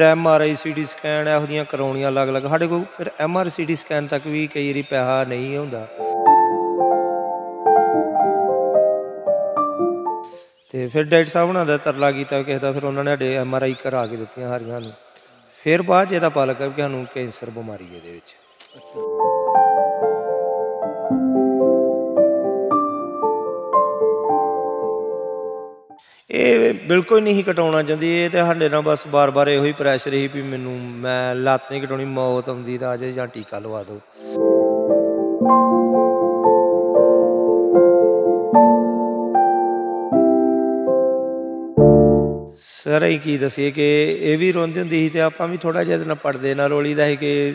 ਫਿਰ M R I C T scan ਇਹੋ ਜੀਆਂ ਕਰਾਉਣੀਆਂ ਅਲੱਗ-ਅਲੱਗ ਸਾਡੇ ਕੋਲ ਫਿਰ M R C T scan ਤੱਕ ਵੀ ਕਈ ਵਾਰੀ ਪੈਸਾ ਨਹੀਂ ਹੁੰਦਾ ਤੇ ਫਿਰ ਡਾਕਟਰ ਸਾਹਿਬ ਉਹਨਾਂ ਦਾ ਤਰਲਾ ਕੀਤਾ ਕਿਸੇ ਦਾ ਫਿਰ ਉਹਨਾਂ ਨੇ ਸਾਡੇ ਐਮ ਆਰ ਆਈ ਕਰਾ ਕੇ ਦਿੱਤੀਆਂ ਹਰੀਆਂ ਨੂੰ ਫਿਰ ਬਾਅਦ ਇਹਦਾ ਪਤਾ ਲੱਗਾ ਕਿ ਸਾਨੂੰ ਕੈਂਸਰ ਬਿਮਾਰੀ ਇਹਦੇ ਵਿੱਚ ਅੱਛਾ ਇਹ ਬਿਲਕੁਲ ਨਹੀਂ ਘਟਾਉਣਾ ਚਾਹੁੰਦੀ ਇਹ ਤੇ ਸਾਡੇ ਨਾਲ ਬਸ ਬਾਰ-ਬਾਰ ਇਹੋ ਹੀ ਪ੍ਰੈਸ਼ਰ ਹੀ ਵੀ ਮੈਨੂੰ ਮੈਂ ਲੱਤ ਨਹੀਂ ਘਟਾਉਣੀ ਮੌਤ ਆਉਂਦੀ ਤਾਂ ਅਜੇ ਜਾਂ ਟੀਕਾ ਲਵਾ ਦਿਓ ਸਰ ਇਹ ਕੀ ਦਸੀਏ ਕਿ ਇਹ ਵੀ ਰੋਂਦੀ ਹੁੰਦੀ ਸੀ ਤੇ ਆਪਾਂ ਵੀ ਥੋੜਾ ਜਿਹਾ ਨਾ ਪੜਦੇ ਨਾਲ ਰੋਲੀਦਾ ਹੈ ਕਿ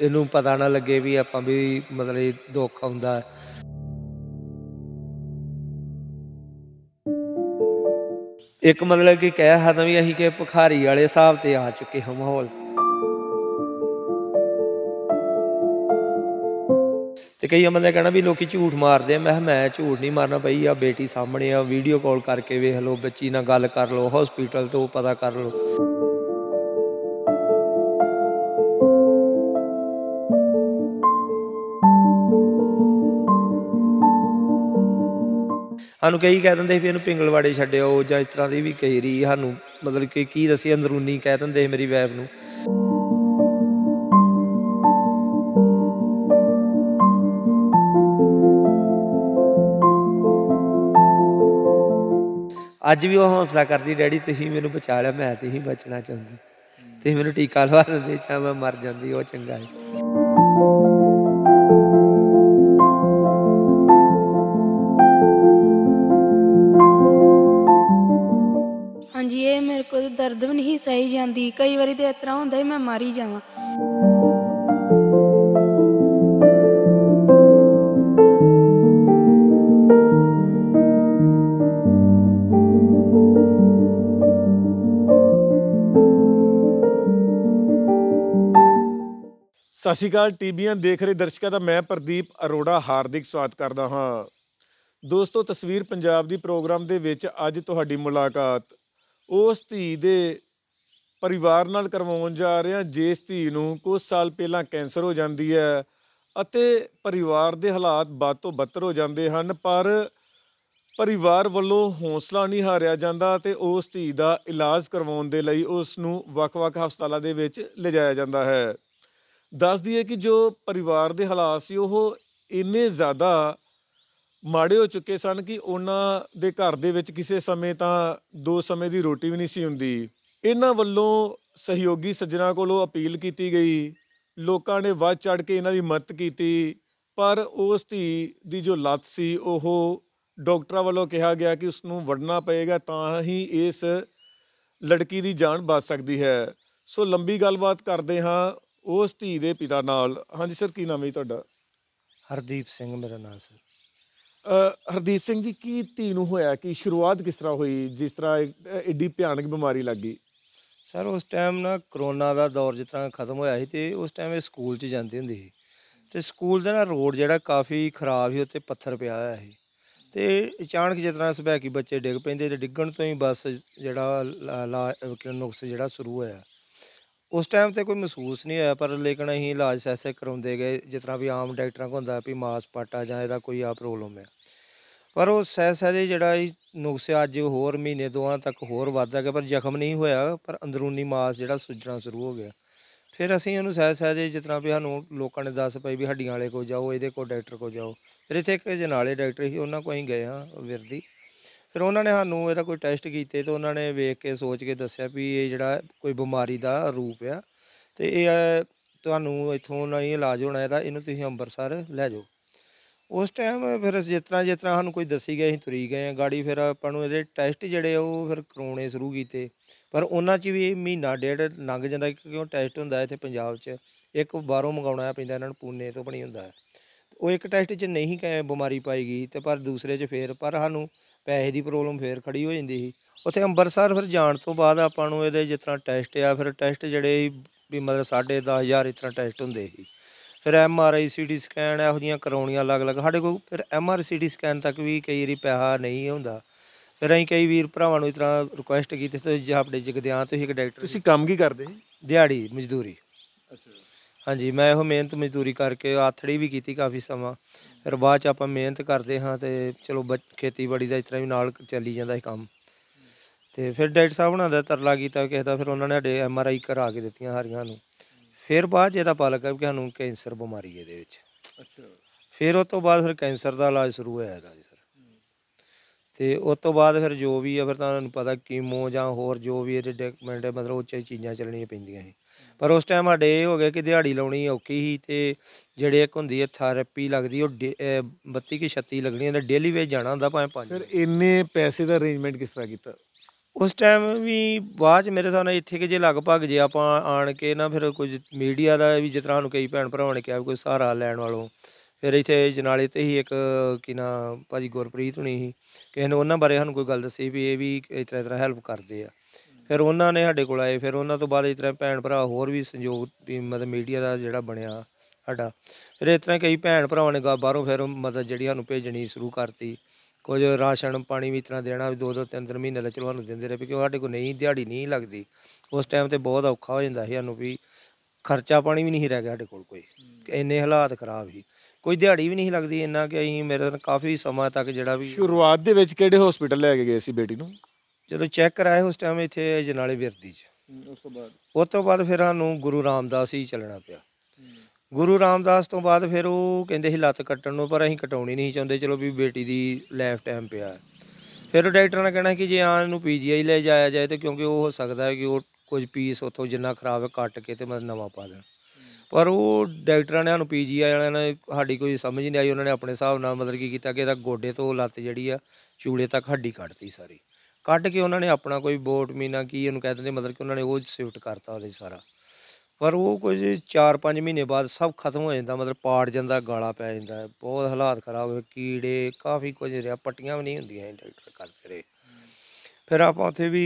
ਇਹਨੂੰ ਪਤਾ ਨਾ ਲੱਗੇ ਵੀ ਆਪਾਂ ਵੀ ਮਤਲਬ ਦੁੱਖ ਆਉਂਦਾ ਇੱਕ ਮਤਲਬ ਕਿ ਕਹਿ ਤਾਂ ਵੀ ਅਸੀਂ ਕਿ ਭਖਾਰੀ ਵਾਲੇ ਸਾਹਿਬ ਤੇ ਆ ਚੁੱਕੇ ਹਾਂ ਮਾਹੌਲ ਤੇ ਤੇ ਕਈ ਅਮਲੇ ਕਹਿਣਾ ਵੀ ਲੋਕੀ ਝੂਠ ਮਾਰਦੇ ਆ ਮੈਂ ਮੈਂ ਝੂਠ ਨਹੀਂ ਮਾਰਨਾ ਪਈ ਆ ਬੇਟੀ ਸਾਹਮਣੇ ਆ ਵੀਡੀਓ ਕਾਲ ਕਰਕੇ ਵੇਖ ਲਓ ਬੱਚੀ ਨਾਲ ਗੱਲ ਕਰ ਲਓ ਹਸਪੀਟਲ ਤੋਂ ਪਤਾ ਕਰ ਲਓ ਸਾਨੂੰ ਕਈ ਕਹਿ ਦਿੰਦੇ ਵੀ ਇਹਨੂੰ ਪਿੰਗਲਵਾੜੇ ਛੱਡਿਓ ਜਾਂ ਇਸ ਤਰ੍ਹਾਂ ਦੀ ਵੀ ਕਈ ਰੀ ਸਾਨੂੰ ਮਤਲਬ ਕਿ ਕੀ ਦੱਸੀ ਅੰਦਰੂਨੀ ਕਹਿ ਦਿੰਦੇ ਮੇਰੀ ਵਾਈਫ ਨੂੰ ਅੱਜ ਵੀ ਉਹ ਹੌਸਲਾ ਕਰਦੀ ਡੈਡੀ ਤੁਸੀਂ ਮੈਨੂੰ ਬਚਾ ਲਿਆ ਮੈਂ ਤੇ ਹੀ ਬਚਣਾ ਚਾਹੁੰਦੀ ਤੁਸੀਂ ਮੈਨੂੰ ਟੀਕਾ ਲਵਾ ਦਿੰਦੇ ਚਾਹ ਮੈਂ ਮਰ ਜਾਂਦੀ ਉਹ ਚੰਗਾ ਹੈ ਜਾਂਦੀ ਕਈ ਵਾਰੀ ਤੇ ਇਤਰਾ ਤਰ੍ਹਾਂ ਹੁੰਦਾ ਹੀ ਮੈਂ ਮਾਰੀ ਜਾਵਾਂ ਸਤਿ ਸ਼੍ਰੀ ਅਕਾਲ ਟੀਵੀਆਂ ਦੇਖ ਰਹੇ ਦਰਸ਼ਕਾਂ ਦਾ ਮੈਂ ਪ੍ਰਦੀਪ ਅਰੋੜਾ ਹਾਰਦਿਕ ਸਵਾਗਤ ਕਰਦਾ ਹਾਂ ਦੋਸਤੋ ਤਸਵੀਰ ਪੰਜਾਬ ਦੀ ਪ੍ਰੋਗਰਾਮ ਦੇ ਵਿੱਚ ਅੱਜ ਤੁਹਾਡੀ ਮੁਲਾਕਾਤ ਉਸ ਧੀ ਦੇ ਪਰਿਵਾਰ ਨਾਲ ਕਰਵਾਉਣ ਜਾ ਰਹੇ ਹਾਂ ਜਿਸ ਧੀ ਨੂੰ ਕੁਝ ਸਾਲ ਪਹਿਲਾਂ ਕੈਂਸਰ ਹੋ ਜਾਂਦੀ ਹੈ ਅਤੇ ਪਰਿਵਾਰ ਦੇ ਹਾਲਾਤ ਬਾਤ ਤੋਂ ਬੱਤਰ ਹੋ ਜਾਂਦੇ ਹਨ ਪਰ ਪਰਿਵਾਰ ਵੱਲੋਂ ਹੌਸਲਾ ਨਹੀਂ ਹਾਰਿਆ ਜਾਂਦਾ ਤੇ ਉਸ ਧੀ ਦਾ ਇਲਾਜ ਕਰਵਾਉਣ ਦੇ ਲਈ ਉਸ ਨੂੰ ਵੱਖ-ਵੱਖ ਹਸਪਤਾਲਾਂ ਦੇ ਵਿੱਚ ਲਿਜਾਇਆ ਜਾਂਦਾ ਹੈ ਦੱਸ ਦਈਏ ਕਿ ਜੋ ਪਰਿਵਾਰ ਦੇ ਹਾਲਾਤ ਸੀ ਉਹ ਇੰਨੇ ਜ਼ਿਆਦਾ ਮਾੜੇ ਹੋ ਚੁੱਕੇ ਸਨ ਕਿ ਉਹਨਾਂ ਦੇ ਘਰ ਦੇ ਵਿੱਚ ਕਿਸੇ ਸਮੇਂ ਤਾਂ ਦੋ ਸਮੇਂ ਦੀ ਰੋਟੀ ਵੀ ਨਹੀਂ ਸੀ ਹੁੰਦੀ ਇਹਨਾਂ ਵੱਲੋਂ ਸਹਿਯੋਗੀ ਸੱਜਣਾ ਕੋਲੋਂ ਅਪੀਲ ਕੀਤੀ ਗਈ ਲੋਕਾਂ ਨੇ ਵੱਧ ਚੜ ਕੇ ਇਹਨਾਂ ਦੀ ਮਦਦ ਕੀਤੀ ਪਰ ਉਸ ਧੀ ਦੀ ਜੋ ਲੱਤ ਸੀ ਉਹ ਡਾਕਟਰਾਂ ਵੱਲੋਂ ਕਿਹਾ ਗਿਆ ਕਿ ਉਸ ਨੂੰ ਵੜਨਾ ਪਏਗਾ ਤਾਂ ਹੀ ਇਸ ਲੜਕੀ ਦੀ ਜਾਨ ਬਚ ਸਕਦੀ ਹੈ ਸੋ ਲੰਬੀ ਗੱਲਬਾਤ ਕਰਦੇ ਹਾਂ ਉਸ ਧੀ ਦੇ ਪਿਤਾ ਨਾਲ ਹਾਂਜੀ ਸਰ ਕੀ ਨਾਮ ਹੈ ਤੁਹਾਡਾ ਹਰਦੀਪ ਸਿੰਘ ਮੇਰਾ ਨਾਮ ਸਰ ਹਰਦੀਪ ਸਿੰਘ ਜੀ ਕੀ ਧੀ ਨੂੰ ਹੋਇਆ ਕਿ ਸ਼ੁਰੂਆਤ ਕਿਸ ਤਰ੍ਹਾਂ ਹੋਈ ਜਿਸ ਤਰ੍ਹਾਂ ਐਡੀ ਭਿਆਨਕ ਬਿਮਾਰੀ ਲੱਗੀ ਸਰ ਉਸ ਟਾਈਮ ਨਾ ਕਰੋਨਾ ਦਾ ਦੌਰ ਜਿਸ ਤਰ੍ਹਾਂ ਖਤਮ ਹੋਇਆ ਸੀ ਤੇ ਉਸ ਟਾਈਮ ਇਹ ਸਕੂਲ 'ਚ ਜਾਂਦੀ ਹੁੰਦੀ ਸੀ ਤੇ ਸਕੂਲ ਦਾ ਨਾ ਰੋਡ ਜਿਹੜਾ ਕਾਫੀ ਖਰਾਬ ਸੀ ਉੱਤੇ ਪੱਥਰ ਪਿਆ ਹੋਇਆ ਸੀ ਤੇ ਅਚਾਨਕ ਜਿਸ ਤਰ੍ਹਾਂ ਕੀ ਬੱਚੇ ਡਿੱਗ ਪੈਂਦੇ ਤੇ ਡਿੱਗਣ ਤੋਂ ਹੀ ਬਸ ਜਿਹੜਾ ਨੁਕਸ ਜਿਹੜਾ ਸ਼ੁਰੂ ਹੋਇਆ ਉਸ ਟਾਈਮ ਤੇ ਕੋਈ ਮਹਿਸੂਸ ਨਹੀਂ ਹੋਇਆ ਪਰ ਲੇਕਿਨ ਅਸੀਂ ਇਲਾਜ ਸੈਸੇ ਕਰਾਉਂਦੇ ਗਏ ਜਿਸ ਤਰ੍ਹਾਂ ਵੀ ਆਮ ਡਾਕਟਰਾਂ ਕੋਲ ਹੁੰਦਾ ਵੀ ਮਾਸ ਪਾਟਾ ਜਾਂ ਇਹਦਾ ਕੋਈ ਆ ਪ੍ਰੋਬਲਮ ਹੈ ਪਰ ਉਹ ਸਹਿ ਸਹਿਜੇ ਜਿਹੜਾ ਇਹ ਨੁਕਸ ਅੱਜ ਹੋਰ ਮਹੀਨੇ ਦੋਆਂ ਤੱਕ ਹੋਰ ਵੱਧਦਾ ਗਿਆ ਪਰ ਜ਼ਖਮ ਨਹੀਂ ਹੋਇਆ ਪਰ ਅੰਦਰੂਨੀ ਮਾਸ ਜਿਹੜਾ ਸੁੱਜਣਾ ਸ਼ੁਰੂ ਹੋ ਗਿਆ ਫਿਰ ਅਸੀਂ ਇਹਨੂੰ ਸਹਿ ਸਹਿਜੇ ਜਿਸ ਵੀ ਸਾਨੂੰ ਲੋਕਾਂ ਨੇ ਦੱਸ ਪਈ ਵੀ ਹੱਡੀਆਂ ਵਾਲੇ ਕੋ ਜਾਓ ਇਹਦੇ ਕੋ ਡਾਕਟਰ ਕੋ ਜਾਓ ਫਿਰ ਇੱਥੇ ਇੱਕ ਜਨਾਲੇ ਡਾਕਟਰ ਸੀ ਉਹਨਾਂ ਕੋਲ ਅਸੀਂ ਗਏ ਹਾਂ ਵਿਰਦੀ ਫਿਰ ਉਹਨਾਂ ਨੇ ਸਾਨੂੰ ਇਹਦਾ ਕੋਈ ਟੈਸਟ ਕੀਤੇ ਤੇ ਉਹਨਾਂ ਨੇ ਵੇਖ ਕੇ ਸੋਚ ਕੇ ਦੱਸਿਆ ਵੀ ਇਹ ਜਿਹੜਾ ਕੋਈ ਬਿਮਾਰੀ ਦਾ ਰੂਪ ਆ ਤੇ ਇਹ ਤੁਹਾਨੂੰ ਇਥੋਂ ਨਹੀਂ ਇਲਾਜ ਹੋਣਾ ਇਹਦਾ ਇਹਨੂੰ ਤੁਸੀਂ ਅੰਮ੍ਰਿਤਸਰ ਲੈ ਜਾਓ ਉਸ ਟਾਈਮ ਫਿਰ ਜਿਸ ਤਰ੍ਹਾਂ ਜਿਸ ਤਰ੍ਹਾਂ ਸਾਨੂੰ ਕੋਈ ਦੱਸੀ ਗਿਆ ਅਸੀਂ ਤੁਰੀ ਗਏ ਆ ਗਾੜੀ ਫਿਰ ਆਪਾਂ ਨੂੰ ਇਹਦੇ ਟੈਸਟ ਜਿਹੜੇ ਉਹ ਫਿਰ ਕਰਾਉਣੇ ਸ਼ੁਰੂ ਕੀਤੇ ਪਰ ਉਹਨਾਂ 'ਚ ਵੀ ਮਹੀਨਾ ਡੇਢ ਲੰਘ ਜਾਂਦਾ ਕਿਉਂ ਟੈਸਟ ਹੁੰਦਾ ਇੱਥੇ ਪੰਜਾਬ 'ਚ ਇੱਕ ਬਾਹਰੋਂ ਮੰਗਾਉਣਾ ਪੈਂਦਾ ਇਹਨਾਂ ਨੂੰ ਪੂਨੇ ਤੋਂ ਬਣੀ ਹੁੰਦਾ ਉਹ ਇੱਕ ਟੈਸਟ 'ਚ ਨਹੀਂ ਕਹੇ ਬਿਮਾਰੀ ਪਾਈ ਗਈ ਤੇ ਪਰ ਦੂਸਰੇ 'ਚ ਫੇਰ ਪਰ ਸਾਨੂੰ ਪੈਸੇ ਦੀ ਪ੍ਰੋਬਲਮ ਫੇਰ ਖੜੀ ਹੋ ਜਾਂਦੀ ਸੀ ਉੱਥੇ ਅੰਬਰਸਰ ਫਿਰ ਜਾਣ ਤੋਂ ਬਾਅਦ ਆਪਾਂ ਨੂੰ ਇਹਦੇ ਜਿਸ ਤਰ੍ਹਾਂ ਟੈਸਟ ਆ ਫਿਰ ਟੈਸਟ ਜਿਹੜੇ ਵੀ ਮਤਲਬ 10.5 10000 ਇਸ ਤਰ੍ਹਾਂ ਟੈਸਟ ਹੁੰਦੇ ਸੀ ਫਿਰ M R I C T scan ਇਹੋ ਜੀਆਂ ਕਰਾਉਣੀਆਂ ਅਲੱਗ-ਅਲੱਗ ਸਾਡੇ ਕੋਲ ਫਿਰ M R C T scan ਤੱਕ ਵੀ ਕਈ ਵਾਰੀ ਪੈਸਾ ਨਹੀਂ ਹੁੰਦਾ ਫਿਰ ਅਸੀਂ ਕਈ ਵੀਰ ਭਰਾਵਾਂ ਨੂੰ ਇਸ ਤਰ੍ਹਾਂ ਰਿਕੁਐਸਟ ਕੀਤੀ ਤੇ ਜੇ ਆਪਣੇ ਜਗਦਿਆਂ ਤੁਸੀਂ ਇੱਕ ਡਾਕਟਰ ਤੁਸੀਂ ਕੰਮ ਕੀ ਕਰਦੇ ਦਿਹਾੜੀ ਮਜ਼ਦੂਰੀ ਅੱਛਾ ਹਾਂਜੀ ਮੈਂ ਇਹੋ ਮਿਹਨਤ ਮਜ਼ਦੂਰੀ ਕਰਕੇ ਆਥੜੀ ਵੀ ਕੀਤੀ ਕਾਫੀ ਸਮਾਂ ਫਿਰ ਬਾਅਦ ਚ ਆਪਾਂ ਮਿਹਨਤ ਕਰਦੇ ਹਾਂ ਤੇ ਚਲੋ ਖੇਤੀਬਾੜੀ ਦਾ ਇਸ ਤਰ੍ਹਾਂ ਵੀ ਨਾਲ ਚੱਲੀ ਜਾਂਦਾ ਹੈ ਕੰਮ ਤੇ ਫਿਰ ਡਾਕਟਰ ਸਾਹਿਬ ਹੁਣਾਂ ਦਾ ਤਰਲਾ ਕੀਤਾ ਕਿਸੇ ਦਾ ਫਿਰ ਉਹਨਾਂ ਨੇ ਐਮ ਆਰ ਆਈ ਕਰਾ ਕੇ ਦਿੱਤੀਆਂ ਹਰੀਆਂ ਨੂੰ ਫਿਰ ਬਾਅਦ 'ਚ ਇਹਦਾ ਪਾਲਕ ਕਿ ਸਾਨੂੰ ਕੈਂਸਰ ਬਿਮਾਰੀ ਇਹਦੇ ਵਿੱਚ ਅੱਛਾ ਫਿਰ ਉਸ ਤੋਂ ਬਾਅਦ ਫਿਰ ਕੈਂਸਰ ਦਾ ਇਲਾਜ ਸ਼ੁਰੂ ਹੋਇਆ ਇਹਦਾ ਜੀ ਸਰ ਤੇ ਉਸ ਤੋਂ ਬਾਅਦ ਫਿਰ ਜੋ ਵੀ ਆ ਫਿਰ ਤੁਹਾਨੂੰ ਪਤਾ ਕੀਮੋ ਜਾਂ ਹੋਰ ਜੋ ਵੀ ਇਹਦੇ ਟ੍ਰੀਟਮੈਂਟ ਮਤਲਬ ਉੱਚੇ ਚੀਜ਼ਾਂ ਚੱਲਣੀਆਂ ਪੈਂਦੀਆਂ ਸੀ ਪਰ ਉਸ ਟਾਈਮ ਸਾਡੇ ਇਹ ਹੋ ਗਿਆ ਕਿ ਦਿਹਾੜੀ ਲਾਉਣੀ ਔਖੀ ਸੀ ਤੇ ਜਿਹੜੇ ਇੱਕ ਹੁੰਦੀ ਹੈ ਥੈਰੇਪੀ ਲੱਗਦੀ ਉਹ 32 ਕਿ 36 ਲੱਗਣੀ ਹੈ ਡੇਲੀ ਵੇਜ ਜਾਣਾ ਹੁੰਦਾ ਭਾਵੇਂ ਪੰਜ ਫਿਰ ਇੰਨੇ ਪੈਸੇ ਦਾ ਅਰੇਂਜਮੈਂਟ ਕਿਸ ਤਰ੍ਹਾਂ ਕੀਤਾ ਉਸ ਟਾਈਮ ਵੀ ਬਾਅਦ ਚ ਮੇਰੇ ਸਾਹਮਣੇ ਨਾਲ ਇੱਥੇ ਕਿ ਜੇ ਲਗਭਗ ਜੇ ਆਪਾਂ ਆਣ ਕੇ ਨਾ ਫਿਰ ਕੁਝ ਮੀਡੀਆ ਦਾ ਵੀ ਜਿਸ ਤਰ੍ਹਾਂ ਨੂੰ ਕਈ ਭੈਣ ਭਰਾਵਾਂ ਨੇ ਕਿਹਾ ਕੋਈ ਸਹਾਰਾ ਲੈਣ ਵਾਲੋਂ ਫਿਰ ਇੱਥੇ ਜਨਾਲੇ ਤੇ ਹੀ ਇੱਕ ਕੀ ਨਾ ਭਾਜੀ ਗੁਰਪ੍ਰੀਤ ਹੁਣੀ ਸੀ ਕਿਸੇ ਨੇ ਉਹਨਾਂ ਬਾਰੇ ਸਾਨੂੰ ਕੋਈ ਗੱਲ ਦੱਸੀ ਵੀ ਇਹ ਵੀ ਇਸ ਤਰ੍ਹਾਂ ਇਸ ਤਰ੍ਹਾਂ ਹੈਲਪ ਕਰਦੇ ਆ ਫਿਰ ਉਹਨਾਂ ਨੇ ਸਾਡੇ ਕੋਲ ਆਏ ਫਿਰ ਉਹਨਾਂ ਤੋਂ ਬਾਅਦ ਇਸ ਤਰ੍ਹਾਂ ਭੈਣ ਭਰਾ ਹੋਰ ਵੀ ਸੰਯੋਗ ਵੀ ਮਤਲਬ ਮੀਡੀਆ ਦਾ ਜਿਹੜਾ ਬਣਿਆ ਸਾਡਾ ਫਿਰ ਇਸ ਤਰ੍ਹਾਂ ਕਈ ਭੈਣ ਭਰਾਵਾਂ ਨੇ ਬਾਹਰੋਂ ਫਿਰ ਮਦਦ ਜਿਹੜੀ ਸਾਨੂੰ ਭੇਜਣੀ ਸ਼ੁਰੂ ਕਰਤੀ ਕੁਝ ਰਾਸ਼ਨ ਪਾਣੀ ਵੀ ਤਰ੍ਹਾਂ ਦੇਣਾ ਵੀ ਦੋ ਦੋ ਤਿੰਨ ਤਿੰਨ ਮਹੀਨੇ ਲੈ ਚਲੋ ਸਾਨੂੰ ਦਿੰਦੇ ਰਹੇ ਕਿਉਂਕਿ ਸਾਡੇ ਕੋਲ ਨਹੀਂ ਦਿਹਾੜੀ ਨਹੀਂ ਲੱਗਦੀ ਉਸ ਟਾਈਮ ਤੇ ਬਹੁਤ ਔਖਾ ਹੋ ਜਾਂਦਾ ਸੀ ਸਾਨੂੰ ਵੀ ਖਰਚਾ ਪਾਣੀ ਵੀ ਨਹੀਂ ਰਹਿ ਗਿਆ ਸਾਡੇ ਕੋਲ ਕੋਈ ਇੰਨੇ ਹਾਲਾਤ ਖਰਾਬ ਸੀ ਕੋਈ ਦਿਹਾੜੀ ਵੀ ਨਹੀਂ ਲੱਗਦੀ ਇੰਨਾ ਕਿ ਅਸੀਂ ਮੇਰੇ ਨਾਲ ਕਾਫੀ ਸਮਾਂ ਤੱਕ ਜਿਹੜਾ ਵੀ ਸ਼ੁਰੂਆਤ ਦੇ ਵਿੱਚ ਕਿਹੜੇ ਹਸਪੀਟਲ ਲੈ ਕੇ ਗਏ ਸੀ ਬੇਟੀ ਨੂੰ ਜਦੋਂ ਚੈੱਕ ਕਰਾਏ ਉਸ ਟਾਈਮ ਇੱਥੇ ਜਨਾਲੇ ਵਿਰਦੀ 'ਚ ਉਸ ਤੋਂ ਬਾਅਦ ਉਸ ਤੋਂ ਬਾਅਦ ਫਿਰ ਸਾਨੂੰ ਗੁਰੂ ਰਾਮਦਾਸ ਹੀ ਚੱਲਣਾ ਪਿਆ ਗੁਰੂ ਰਾਮਦਾਸ ਤੋਂ ਬਾਅਦ ਫਿਰ ਉਹ ਕਹਿੰਦੇ ਸੀ ਲੱਤ ਕੱਟਣ ਨੂੰ ਪਰ ਅਸੀਂ ਕਟਾਉਣੀ ਨਹੀਂ ਚਾਹੁੰਦੇ ਚਲੋ ਵੀ ਬੇਟੀ ਦੀ ਲਾਈਫ ਟਾਈਮ ਪਿਆ ਫਿਰ ਡਾਕਟਰ ਨੇ ਕਹਿਣਾ ਕਿ ਜੇ ਆਨ ਨੂੰ ਪੀਜੀਆਈ ਲੈ ਜਾਇਆ ਜਾਏ ਤੇ ਕਿਉਂਕਿ ਉਹ ਹੋ ਸਕਦਾ ਹੈ ਕਿ ਉਹ ਕੁਝ ਪੀਸ ਉਥੋਂ ਜਿੰਨਾ ਖਰਾਬ ਹੈ ਕੱਟ ਕੇ ਤੇ ਮਤਲਬ ਨਵਾਂ ਪਾ ਦੇਣ ਪਰ ਉਹ ਡਾਕਟਰਾਂ ਨੇ ਉਹਨੂੰ ਪੀਜੀਆਈ ਵਾਲਿਆਂ ਨੇ ਸਾਡੀ ਕੋਈ ਸਮਝ ਨਹੀਂ ਆਈ ਉਹਨਾਂ ਨੇ ਆਪਣੇ ਹਿਸਾਬ ਨਾਲ ਮਤਲਬ ਕੀ ਕੀਤਾ ਕਿ ਇਹਦਾ ਗੋਡੇ ਤੋਂ ਲੱਤ ਜਿਹੜੀ ਆ ਚੂੜੇ ਤੱਕ ਹੱਡੀ ਕੱਟਤੀ ਸਾਰੀ ਕੱਢ ਕੇ ਉਹਨਾਂ ਨੇ ਆਪਣਾ ਕੋਈ ਬੋਟ ਮੀਨਾ ਕੀ ਉਹਨੂੰ ਕਹਿੰਦੇ ਮਤਲਬ ਕਿ ਉਹਨਾਂ ਨੇ ਉਹ ਸ਼ਿਫਟ ਕਰਤਾ ਉਹਦੇ ਸਾਰਾ ਪਰ ਉਹ ਕੁਝ 4-5 ਮਹੀਨੇ ਬਾਅਦ ਸਭ ਖਤਮ ਹੋ ਜਾਂਦਾ ਮਤਲਬ ਪਾੜ ਜਾਂਦਾ ਗਾਲਾ ਪੈ ਜਾਂਦਾ ਬਹੁਤ ਹਾਲਾਤ ਖਰਾਬ ਹੋਏ ਕੀੜੇ ਕਾਫੀ ਕੁਝ ਰਿਆ ਪੱਟੀਆਂ ਵੀ ਨਹੀਂ ਹੁੰਦੀਆਂ ਡਾਕਟਰ ਕਰਦੇ ਰਹੇ ਫਿਰ ਆਪਾਂ ਉੱਥੇ ਵੀ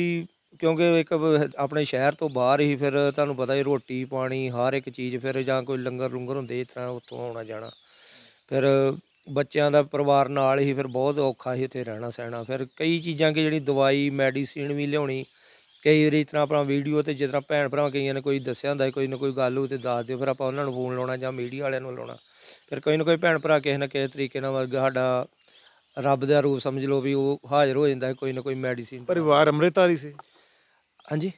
ਕਿਉਂਕਿ ਇੱਕ ਆਪਣੇ ਸ਼ਹਿਰ ਤੋਂ ਬਾਹਰ ਹੀ ਫਿਰ ਤੁਹਾਨੂੰ ਪਤਾ ਹੀ ਰੋਟੀ ਪਾਣੀ ਹਰ ਇੱਕ ਚੀਜ਼ ਫਿਰ ਜਾਂ ਕੋਈ ਲੰਗਰ ਲੰਗਰ ਹੁੰਦੇ ਇਸ ਤਰ੍ਹਾਂ ਉੱਥੋਂ ਆਉਣਾ ਜਾਣਾ ਫਿਰ ਬੱਚਿਆਂ ਦਾ ਪਰਿਵਾਰ ਨਾਲ ਹੀ ਫਿਰ ਬਹੁਤ ਔਖਾ ਹੀ ਉੱਥੇ ਰਹਿਣਾ ਸਹਿਣਾ ਫਿਰ ਕਈ ਚੀਜ਼ਾਂ ਕਿ ਜਿਹੜੀ ਦਵਾਈ ਮੈਡੀਸਿਨ ਵੀ ਲਿਆਉਣੀ ਕਈ ਵਾਰੀ ਇਤਨਾ ਤਰ੍ਹਾਂ ਆਪਣਾ ਵੀਡੀਓ ਤੇ ਜਿਤਨਾ ਤਰ੍ਹਾਂ ਭੈਣ ਭਰਾ ਕਈਆਂ ਨੇ ਕੋਈ ਦੱਸਿਆ ਹੁੰਦਾ ਕੋਈ ਨਾ ਕੋਈ ਗੱਲ ਹੋ ਤੇ ਦੱਸ ਦਿਓ ਫਿਰ ਆਪਾਂ ਉਹਨਾਂ ਨੂੰ ਫੋਨ ਲਾਉਣਾ ਜਾਂ ਮੀਡੀਆ ਵਾਲਿਆਂ ਨੂੰ ਲਾਉਣਾ ਫਿਰ ਕੋਈ ਨਾ ਕੋਈ ਭੈਣ ਭਰਾ ਕਿਸੇ ਨਾ ਕਿਸੇ ਤਰੀਕੇ ਨਾਲ ਸਾਡਾ ਰੱਬ ਦਾ ਰੂਪ ਸਮਝ ਲਓ ਵੀ ਉਹ ਹਾਜ਼ਰ ਹੋ ਜਾਂਦਾ ਹੈ ਕੋਈ ਨਾ ਕੋਈ ਮੈਡੀਸਿਨ ਪਰਿਵਾਰ ਅੰਮ੍ਰਿਤਧਾਰੀ ਸੀ ਹਾਂਜੀ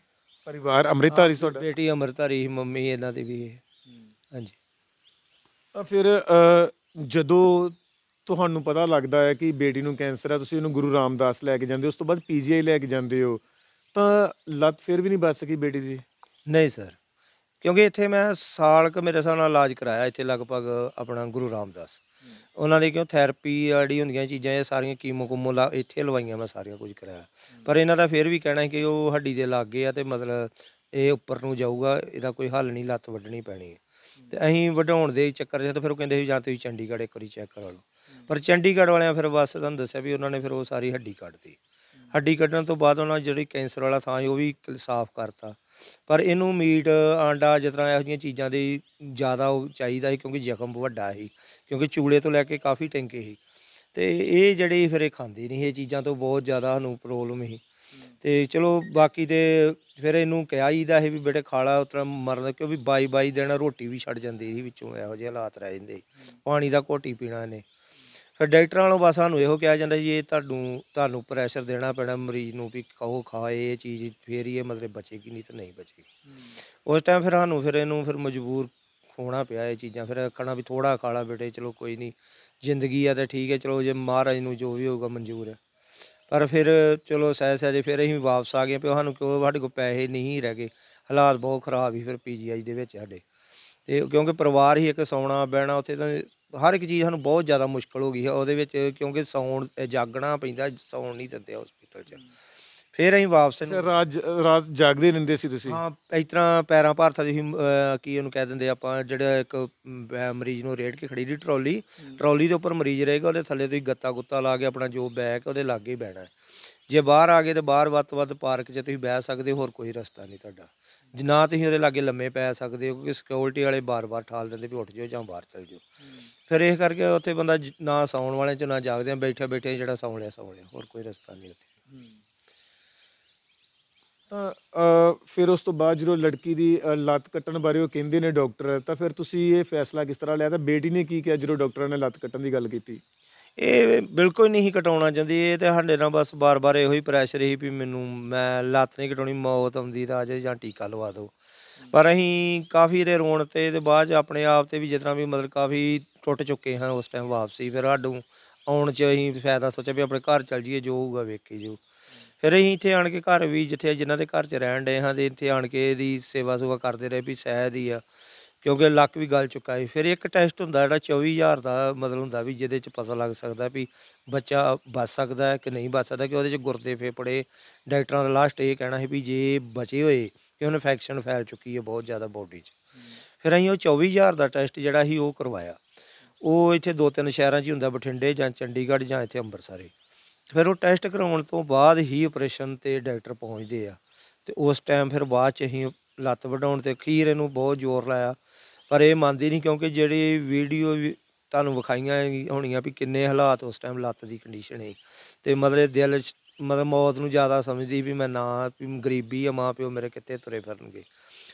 ਪਰਿਵਾਰ ਅੰਮ੍ਰਿਤਧਾਰੀ ਤੁਹਾਡਾ ਬੇਟੀ ਅੰਮ੍ਰਿਤਧਾਰੀ ਸੀ ਮੰਮੀ ਇਹਨਾਂ ਦੀ ਵੀ ਹਾਂਜੀ ਤਾਂ ਫਿਰ ਜਦੋਂ ਤੁਹਾਨੂੰ ਪਤਾ ਲੱਗਦਾ ਹੈ ਕਿ ਬੇਟੀ ਨੂੰ ਕੈਂਸਰ ਹੈ ਤੁਸੀਂ ਉਹਨੂੰ ਗੁਰੂ ਰਾਮਦਾਸ ਲੈ ਕੇ ਜਾਂਦੇ ਹੋ ਉਸ ਤੋਂ ਬਾਅਦ ਪੀਜੀਆਈ ਲੈ ਕੇ ਜਾਂਦੇ ਹੋ ਤਾਂ ਲੱਤ ਫੇਰ ਵੀ ਨਹੀਂ ਬਚ ਸਕੀ ਬੇਟੀ ਦੀ ਨਹੀਂ ਸਰ ਕਿਉਂਕਿ ਇੱਥੇ ਮੈਂ ਸਾਲ ਕ ਮੇਰੇ ਸਾਹ ਨਾਲ ਇਲਾਜ ਕਰਾਇਆ ਇੱਥੇ ਲਗਭਗ ਆਪਣਾ ਗੁਰੂ ਰਾਮਦਾਸ ਉਹਨਾਂ ਦੀ ਕਿਉਂ ਥੈਰੇਪੀ ਆੜੀ ਹੁੰਦੀਆਂ ਚੀਜ਼ਾਂ ਇਹ ਸਾਰੀਆਂ ਕੀਮੋ ਕੁਮੋ ਲਾ ਇੱਥੇ ਲਵਾਈਆਂ ਮੈਂ ਸਾਰੀਆਂ ਕੁਝ ਕਰਾਇਆ ਪਰ ਇਹਨਾਂ ਦਾ ਫੇਰ ਵੀ ਕਹਿਣਾ ਕਿ ਉਹ ਹੱਡੀ ਦੇ ਗਏ ਆ ਤੇ ਮਤਲਬ ਇਹ ਉੱਪਰ ਨੂੰ ਜਾਊਗਾ ਇਹਦਾ ਕੋਈ ਹੱਲ ਨਹੀਂ ਲੱਤ ਵੱਢਣੀ ਪੈਣੀ ਤੇ ਅਸੀਂ ਵਢਾਉਣ ਦੇ ਚੱਕਰ ਜਾਂ ਤਾਂ ਫਿਰ ਉਹ ਕਹਿੰਦੇ ਸੀ ਜਾਂ ਤੁਸੀਂ ਚੰਡੀਗੜ੍ਹ ਇੱਕ ਵਾਰੀ ਚੈੱਕ ਕਰਾ ਲਓ ਪਰ ਚੰਡੀਗੜ੍ਹ ਵਾਲਿਆਂ ਫਿਰ ਬਸ ਤੁਹਾਨੂੰ ਦੱਸਿਆ ਵੀ ਉਹਨਾਂ ਨੇ ਫਿਰ ਉਹ ਸਾਰੀ ਹੱਡੀ ਕੱਢਤੀ ਹੱਡੀ ਕੱਢਣ ਤੋਂ ਬਾਅਦ ਉਹਨਾਂ ਜਿਹੜੀ ਕੈਂਸਰ ਵਾਲਾ ਥਾਂ ਉਹ ਵੀ ਸਾਫ਼ ਕਰਤਾ ਪਰ ਇਹਨੂੰ ਮੀਟ ਆਂਡਾ ਜਿਸ ਤਰ੍ਹਾਂ ਇਹੋ ਜਿਹੀਆਂ ਚੀਜ਼ਾਂ ਦੇ ਜ਼ਿਆਦਾ ਉਹ ਚਾਹੀਦਾ ਸੀ ਕਿਉਂਕਿ ਜ਼ਖਮ ਵੱਡਾ ਸੀ ਕਿਉਂਕਿ ਚੂਲੇ ਤੋਂ ਲੈ ਕੇ ਕਾਫੀ ਟੈਂਕੇ ਸੀ ਤੇ ਇਹ ਜਿਹੜੇ ਫਿਰ ਇਹ ਖਾਂਦੇ ਨਹੀਂ ਇਹ ਚੀਜ਼ਾਂ ਤੋਂ ਬਹੁਤ ਜ਼ਿਆਦਾ ਨੂੰ ਪ੍ਰੋਬਲਮ ਸੀ ਤੇ ਚਲੋ ਬਾਕੀ ਤੇ ਫਿਰ ਇਹਨੂੰ ਕਿਹਾ ਜੀਦਾ ਇਹ ਵੀ ਬੇਟੇ ਖਾਲਾ ਉਤਰਾ ਮਰਨ ਕਿਉਂਕਿ ਬਾਈ ਬਾਈ ਦੇਣਾ ਰੋਟੀ ਵੀ ਛੱਡ ਜਾਂਦੀ ਸੀ ਵਿੱਚੋਂ ਇਹੋ ਜਿਹੇ ਹਾਲਾਤ ਰਹਿ ਜਾਂਦੇ ਪਾਣੀ ਦਾ ਘੋਟੀ ਪੀਣਾ ਨੇ ਫਿਰ ਡਾਕਟਰਾਂ ਵਾਲੋਂ ਬਸ ਸਾਨੂੰ ਇਹੋ ਕਿਹਾ ਜਾਂਦਾ ਜੀ ਇਹ ਤੁਹਾਨੂੰ ਤੁਹਾਨੂੰ ਪ੍ਰੈਸ਼ਰ ਦੇਣਾ ਪੈਣਾ ਮਰੀਜ਼ ਨੂੰ ਵੀ ਕਹੋ ਖਾਏ ਇਹ ਚੀਜ਼ ਫੇਰ ਹੀ ਇਹ ਮਤਲਬ ਬਚੇਗੀ ਨਹੀਂ ਤਾਂ ਨਹੀਂ ਬਚੇਗੀ ਉਸ ਟਾਈਮ ਫਿਰ ਸਾਨੂੰ ਫਿਰ ਇਹਨੂੰ ਫਿਰ ਮਜਬੂਰ ਖੋਣਾ ਪਿਆ ਇਹ ਚੀਜ਼ਾਂ ਫਿਰ ਕਹਣਾ ਵੀ ਥੋੜਾ ਕਾਲਾ ਬੇਟੇ ਚਲੋ ਕੋਈ ਨਹੀਂ ਜ਼ਿੰਦਗੀ ਆ ਤਾਂ ਠੀਕ ਹੈ ਚਲੋ ਜੇ ਮਹਾਰਾਜ ਨੂੰ ਜੋ ਵੀ ਹੋਊਗਾ ਮਨਜ਼ੂਰ ਹੈ ਪਰ ਫਿਰ ਚਲੋ ਸਹਿ ਸਹਿ ਫਿਰ ਅਸੀਂ ਵਾਪਸ ਆ ਗਏ ਪਿਓ ਸਾਨੂੰ ਕਿਉਂ ਸਾਡੇ ਕੋਲ ਪੈਸੇ ਨਹੀਂ ਰਹਿ ਗਏ ਹਾਲਾਤ ਬਹੁਤ ਖਰਾਬ ਹੀ ਫਿਰ ਪੀਜੀਆਈ ਦੇ ਵਿੱਚ ਸਾਡੇ ਤੇ ਕਿਉਂਕਿ ਪਰਿਵਾਰ ਹੀ ਇੱਕ ਸੌਣਾ ਬਹਿਣਾ ਉੱਥੇ ਤਾਂ ਹਰ ਇੱਕ ਚੀਜ਼ ਸਾਨੂੰ ਬਹੁਤ ਜ਼ਿਆਦਾ ਮੁਸ਼ਕਲ ਹੋ ਗਈ ਹੈ ਉਹਦੇ ਵਿੱਚ ਕਿਉਂਕਿ ਸੌਣ ਜਾਗਣਾ ਪੈਂਦਾ ਸੌਣ ਨਹੀਂ ਦਿੰਦੇ ਹਸਪੀਟਲ 'ਚ ਫਿਰ ਅਸੀਂ ਵਾਪਸ ਰਾਜ ਰਾਤ ਜਾਗਦੇ ਰਹਿੰਦੇ ਸੀ ਤੁਸੀਂ ਹਾਂ ਇਸ ਤਰ੍ਹਾਂ ਪੈਰਾਂ ਭਾਰਤਾ ਤੁਸੀਂ ਕੀ ਉਹਨੂੰ ਕਹਿ ਦਿੰਦੇ ਆਪਾਂ ਜਿਹੜਾ ਇੱਕ ਮਰੀਜ਼ ਨੂੰ ਰੇਡ ਕੇ ਖੜੀ ਦੀ ਟਰਾਲੀ ਟਰਾਲੀ ਦੇ ਉੱਪਰ ਮਰੀਜ਼ ਰਹੇਗਾ ਉਹਦੇ ਥੱਲੇ ਤੁਸੀਂ ਗੱਤਾ ਗੁੱਤਾ ਲਾ ਕੇ ਆਪਣਾ ਜੋ ਬੈਗ ਉਹਦੇ ਲਾਗੇ ਬਹਿਣਾ ਜੇ ਬਾਹਰ ਆ ਗਏ ਤੇ ਬਾਹਰ ਵੱਤ ਵੱਤ ਪਾਰਕ 'ਚ ਤੁਸੀਂ ਬਹਿ ਸਕਦੇ ਹੋਰ ਕੋਈ ਰਸਤਾ ਨਹੀਂ ਤੁਹਾਡਾ ਨਾ ਤੁਸੀਂ ਉਹਦੇ ਲਾਗੇ ਲੰਮੇ ਪੈ ਸਕਦੇ ਹੋ ਕਿਉਂਕਿ ਸਿਕਿਉਰਿਟੀ ਵਾਲੇ ਬਾਰ-ਬਾਰ ਠਾਲ ਦਿੰਦੇ ਵੀ ਉੱਠ ਜਾਓ ਜਾਂ ਬਾਹਰ ਚਲ ਜਾਓ ਫਿਰ ਇਹ ਕਰਕੇ ਉੱਥੇ ਬੰਦਾ ਨਾ ਸੌਣ ਵਾਲੇ ਚ ਨਾ ਜਾਗਦੇ ਆ ਬੈਠੇ ਬੈਠੇ ਜਿਹੜਾ ਸੌਣ ਲਿਆ ਸੌਣ ਲਿਆ ਹੋਰ ਕੋਈ ਰਸਤਾ ਨਹੀਂ ਉੱਥੇ ਤਾਂ ਫਿਰ ਉਸ ਤੋਂ ਬਾਅਦ ਜਦੋਂ ਲੜਕੀ ਦੀ ਲੱਤ ਕੱਟਣ ਬਾਰੇ ਉਹ ਕਹਿੰਦੇ ਨੇ ਡਾਕਟਰ ਤਾਂ ਫਿਰ ਤੁਸੀਂ ਇਹ ਫੈਸਲਾ ਕਿਸ ਤਰ੍ਹਾਂ ਲਿਆ ਤਾਂ ਬੇਟੀ ਨੇ ਕੀ ਕਿਹਾ ਜਦੋਂ ਡਾਕਟਰਾਂ ਨੇ ਲੱਤ ਕੱਟਣ ਦੀ ਗੱਲ ਕੀਤੀ ਇਹ ਬਿਲਕੁਲ ਨਹੀਂ ਕਟਾਉਣਾ ਚਾਹੁੰਦੀ ਇਹ ਤੇ ਸਾਡੇ ਨਾਲ ਬਸ ਬਾਰ-ਬਾਰ ਇਹੋ ਹੀ ਪ੍ਰੈਸ਼ਰ ਹੀ ਵੀ ਮੈਨੂੰ ਮੈਂ ਲੱਤ ਨਹੀਂ ਕਟਾਉਣੀ ਮੌਤ ਆਉਂਦੀ ਤਾਂ ਆ ਜਾਏ ਜਾਂ ਟੀਕਾ ਲਵਾ ਦਿਓ ਪਰ ਅਸੀਂ ਕਾਫੀ ਦੇ ਰੋਣ ਤੇ ਤੇ ਬਾਅਦ ਚ ਆਪਣੇ ਆਪ ਤੇ ਵੀ ਜਿਸ ਤਰ੍ਹਾਂ ਵੀ ਮਤਲਬ ਕਾਫੀ ਟੁੱਟ ਚੁੱਕੇ ਹਾਂ ਉਸ ਟਾਈਮ ਵਾਪਸੀ ਫਿਰ ਸਾਡੂ ਆਉਣ ਚ ਅਸੀਂ ਫਾਇਦਾ ਸੋਚਿਆ ਵੀ ਆਪਣੇ ਘਰ ਚੱਲ ਜਾਈਏ ਜੋ ਹੋਊਗਾ ਵੇਖੀ ਜੋ ਫਿਰ ਅਸੀਂ ਇੱਥੇ ਆਣ ਕੇ ਘਰ ਵੀ ਜਿੱਥੇ ਜਿਨ੍ਹਾਂ ਦੇ ਘਰ 'ਚ ਰਹਿਣ ਦੇ ਹਾਂ ਤੇ ਇੱਥੇ ਆਣ ਕੇ ਇਹਦੀ ਸੇਵਾ ਸੁਵਾ ਕਰਦੇ ਰਹੇ ਵੀ ਸਹਿਦ ਹੀ ਆ ਕਿਉਂਕਿ ਲੱਕ ਵੀ ਗਲ ਚੁੱਕਾ ਹੈ ਫਿਰ ਇੱਕ ਟੈਸਟ ਹੁੰਦਾ ਜਿਹੜਾ 24000 ਦਾ ਮਤਲਬ ਹੁੰਦਾ ਵੀ ਜਿਹਦੇ 'ਚ ਪਤਾ ਲੱਗ ਸਕਦਾ ਵੀ ਬੱਚਾ ਬਚ ਸਕਦਾ ਹੈ ਕਿ ਨਹੀਂ ਬਚ ਸਕਦਾ ਕਿ ਉਹਦੇ 'ਚ ਗੁਰਦੇ ਫੇਫੜੇ ਡਾਕਟਰਾਂ ਦਾ ਲਾਸਟ ਇਹ ਕਹਿਣਾ ਹੈ ਵੀ ਜੇ ਬਚੇ ਹੋਏ ਕਿ ਹੁਣ ਇਨਫੈਕਸ਼ਨ ਫੈਲ ਚੁੱਕੀ ਹੈ ਬਹੁਤ ਜ਼ਿਆਦਾ ਬੋਡੀ 'ਚ ਫਿਰ ਅਸੀਂ ਉਹ 24000 ਦਾ ਟੈਸਟ ਜਿਹੜਾ ਸੀ ਉਹ ਕਰਵਾਇਆ ਉਹ ਇੱਥੇ ਦੋ ਤਿੰਨ ਸ਼ਹਿਰਾਂ 'ਚ ਹੀ ਹੁੰਦਾ ਬਠਿੰਡੇ ਜਾਂ ਚੰਡੀਗੜ੍ਹ ਜਾਂ ਇੱਥੇ ਅੰਮ੍ਰਿਤਸਰ ਫਿਰ ਉਹ ਟੈਸਟ ਕਰਾਉਣ ਤੋਂ ਬਾਅਦ ਹੀ ਆਪਰੇਸ਼ਨ ਤੇ ਡਾਕਟਰ ਪਹੁੰਚਦੇ ਆ ਤੇ ਉਸ ਟਾਈਮ ਫਿਰ ਬਾਅਦ 'ਚ ਅਸੀਂ ਲੱਤ ਵਡਾਉਣ ਤੇ ਖੀਰ ਇਹਨੂੰ ਬਹੁਤ ਜ਼ੋਰ ਲਾਇਆ ਪਰ ਇਹ ਮੰਨਦੀ ਨਹੀਂ ਕਿਉਂਕਿ ਜਿਹੜੀ ਵੀਡੀਓ ਤੁਹਾਨੂੰ ਵਿਖਾਈਆਂ ਹੋਣੀਆਂ ਵੀ ਕਿੰਨੇ ਹਾਲਾਤ ਉਸ ਟਾਈਮ ਲੱਤ ਦੀ ਕੰਡੀਸ਼ਨ ਹੈ ਤੇ ਮਤਲਬ ਦਿਲ ਮਤਲਬ ਮੌਤ ਨੂੰ ਜ਼ਿਆਦਾ ਸਮਝਦੀ ਵੀ ਮੈਂ ਨਾ ਵੀ ਗਰੀਬੀ ਆ ਮਾਂ ਪਿਓ ਮੇਰੇ ਕਿੱਥੇ ਤੁਰੇ ਫਿਰਨਗੇ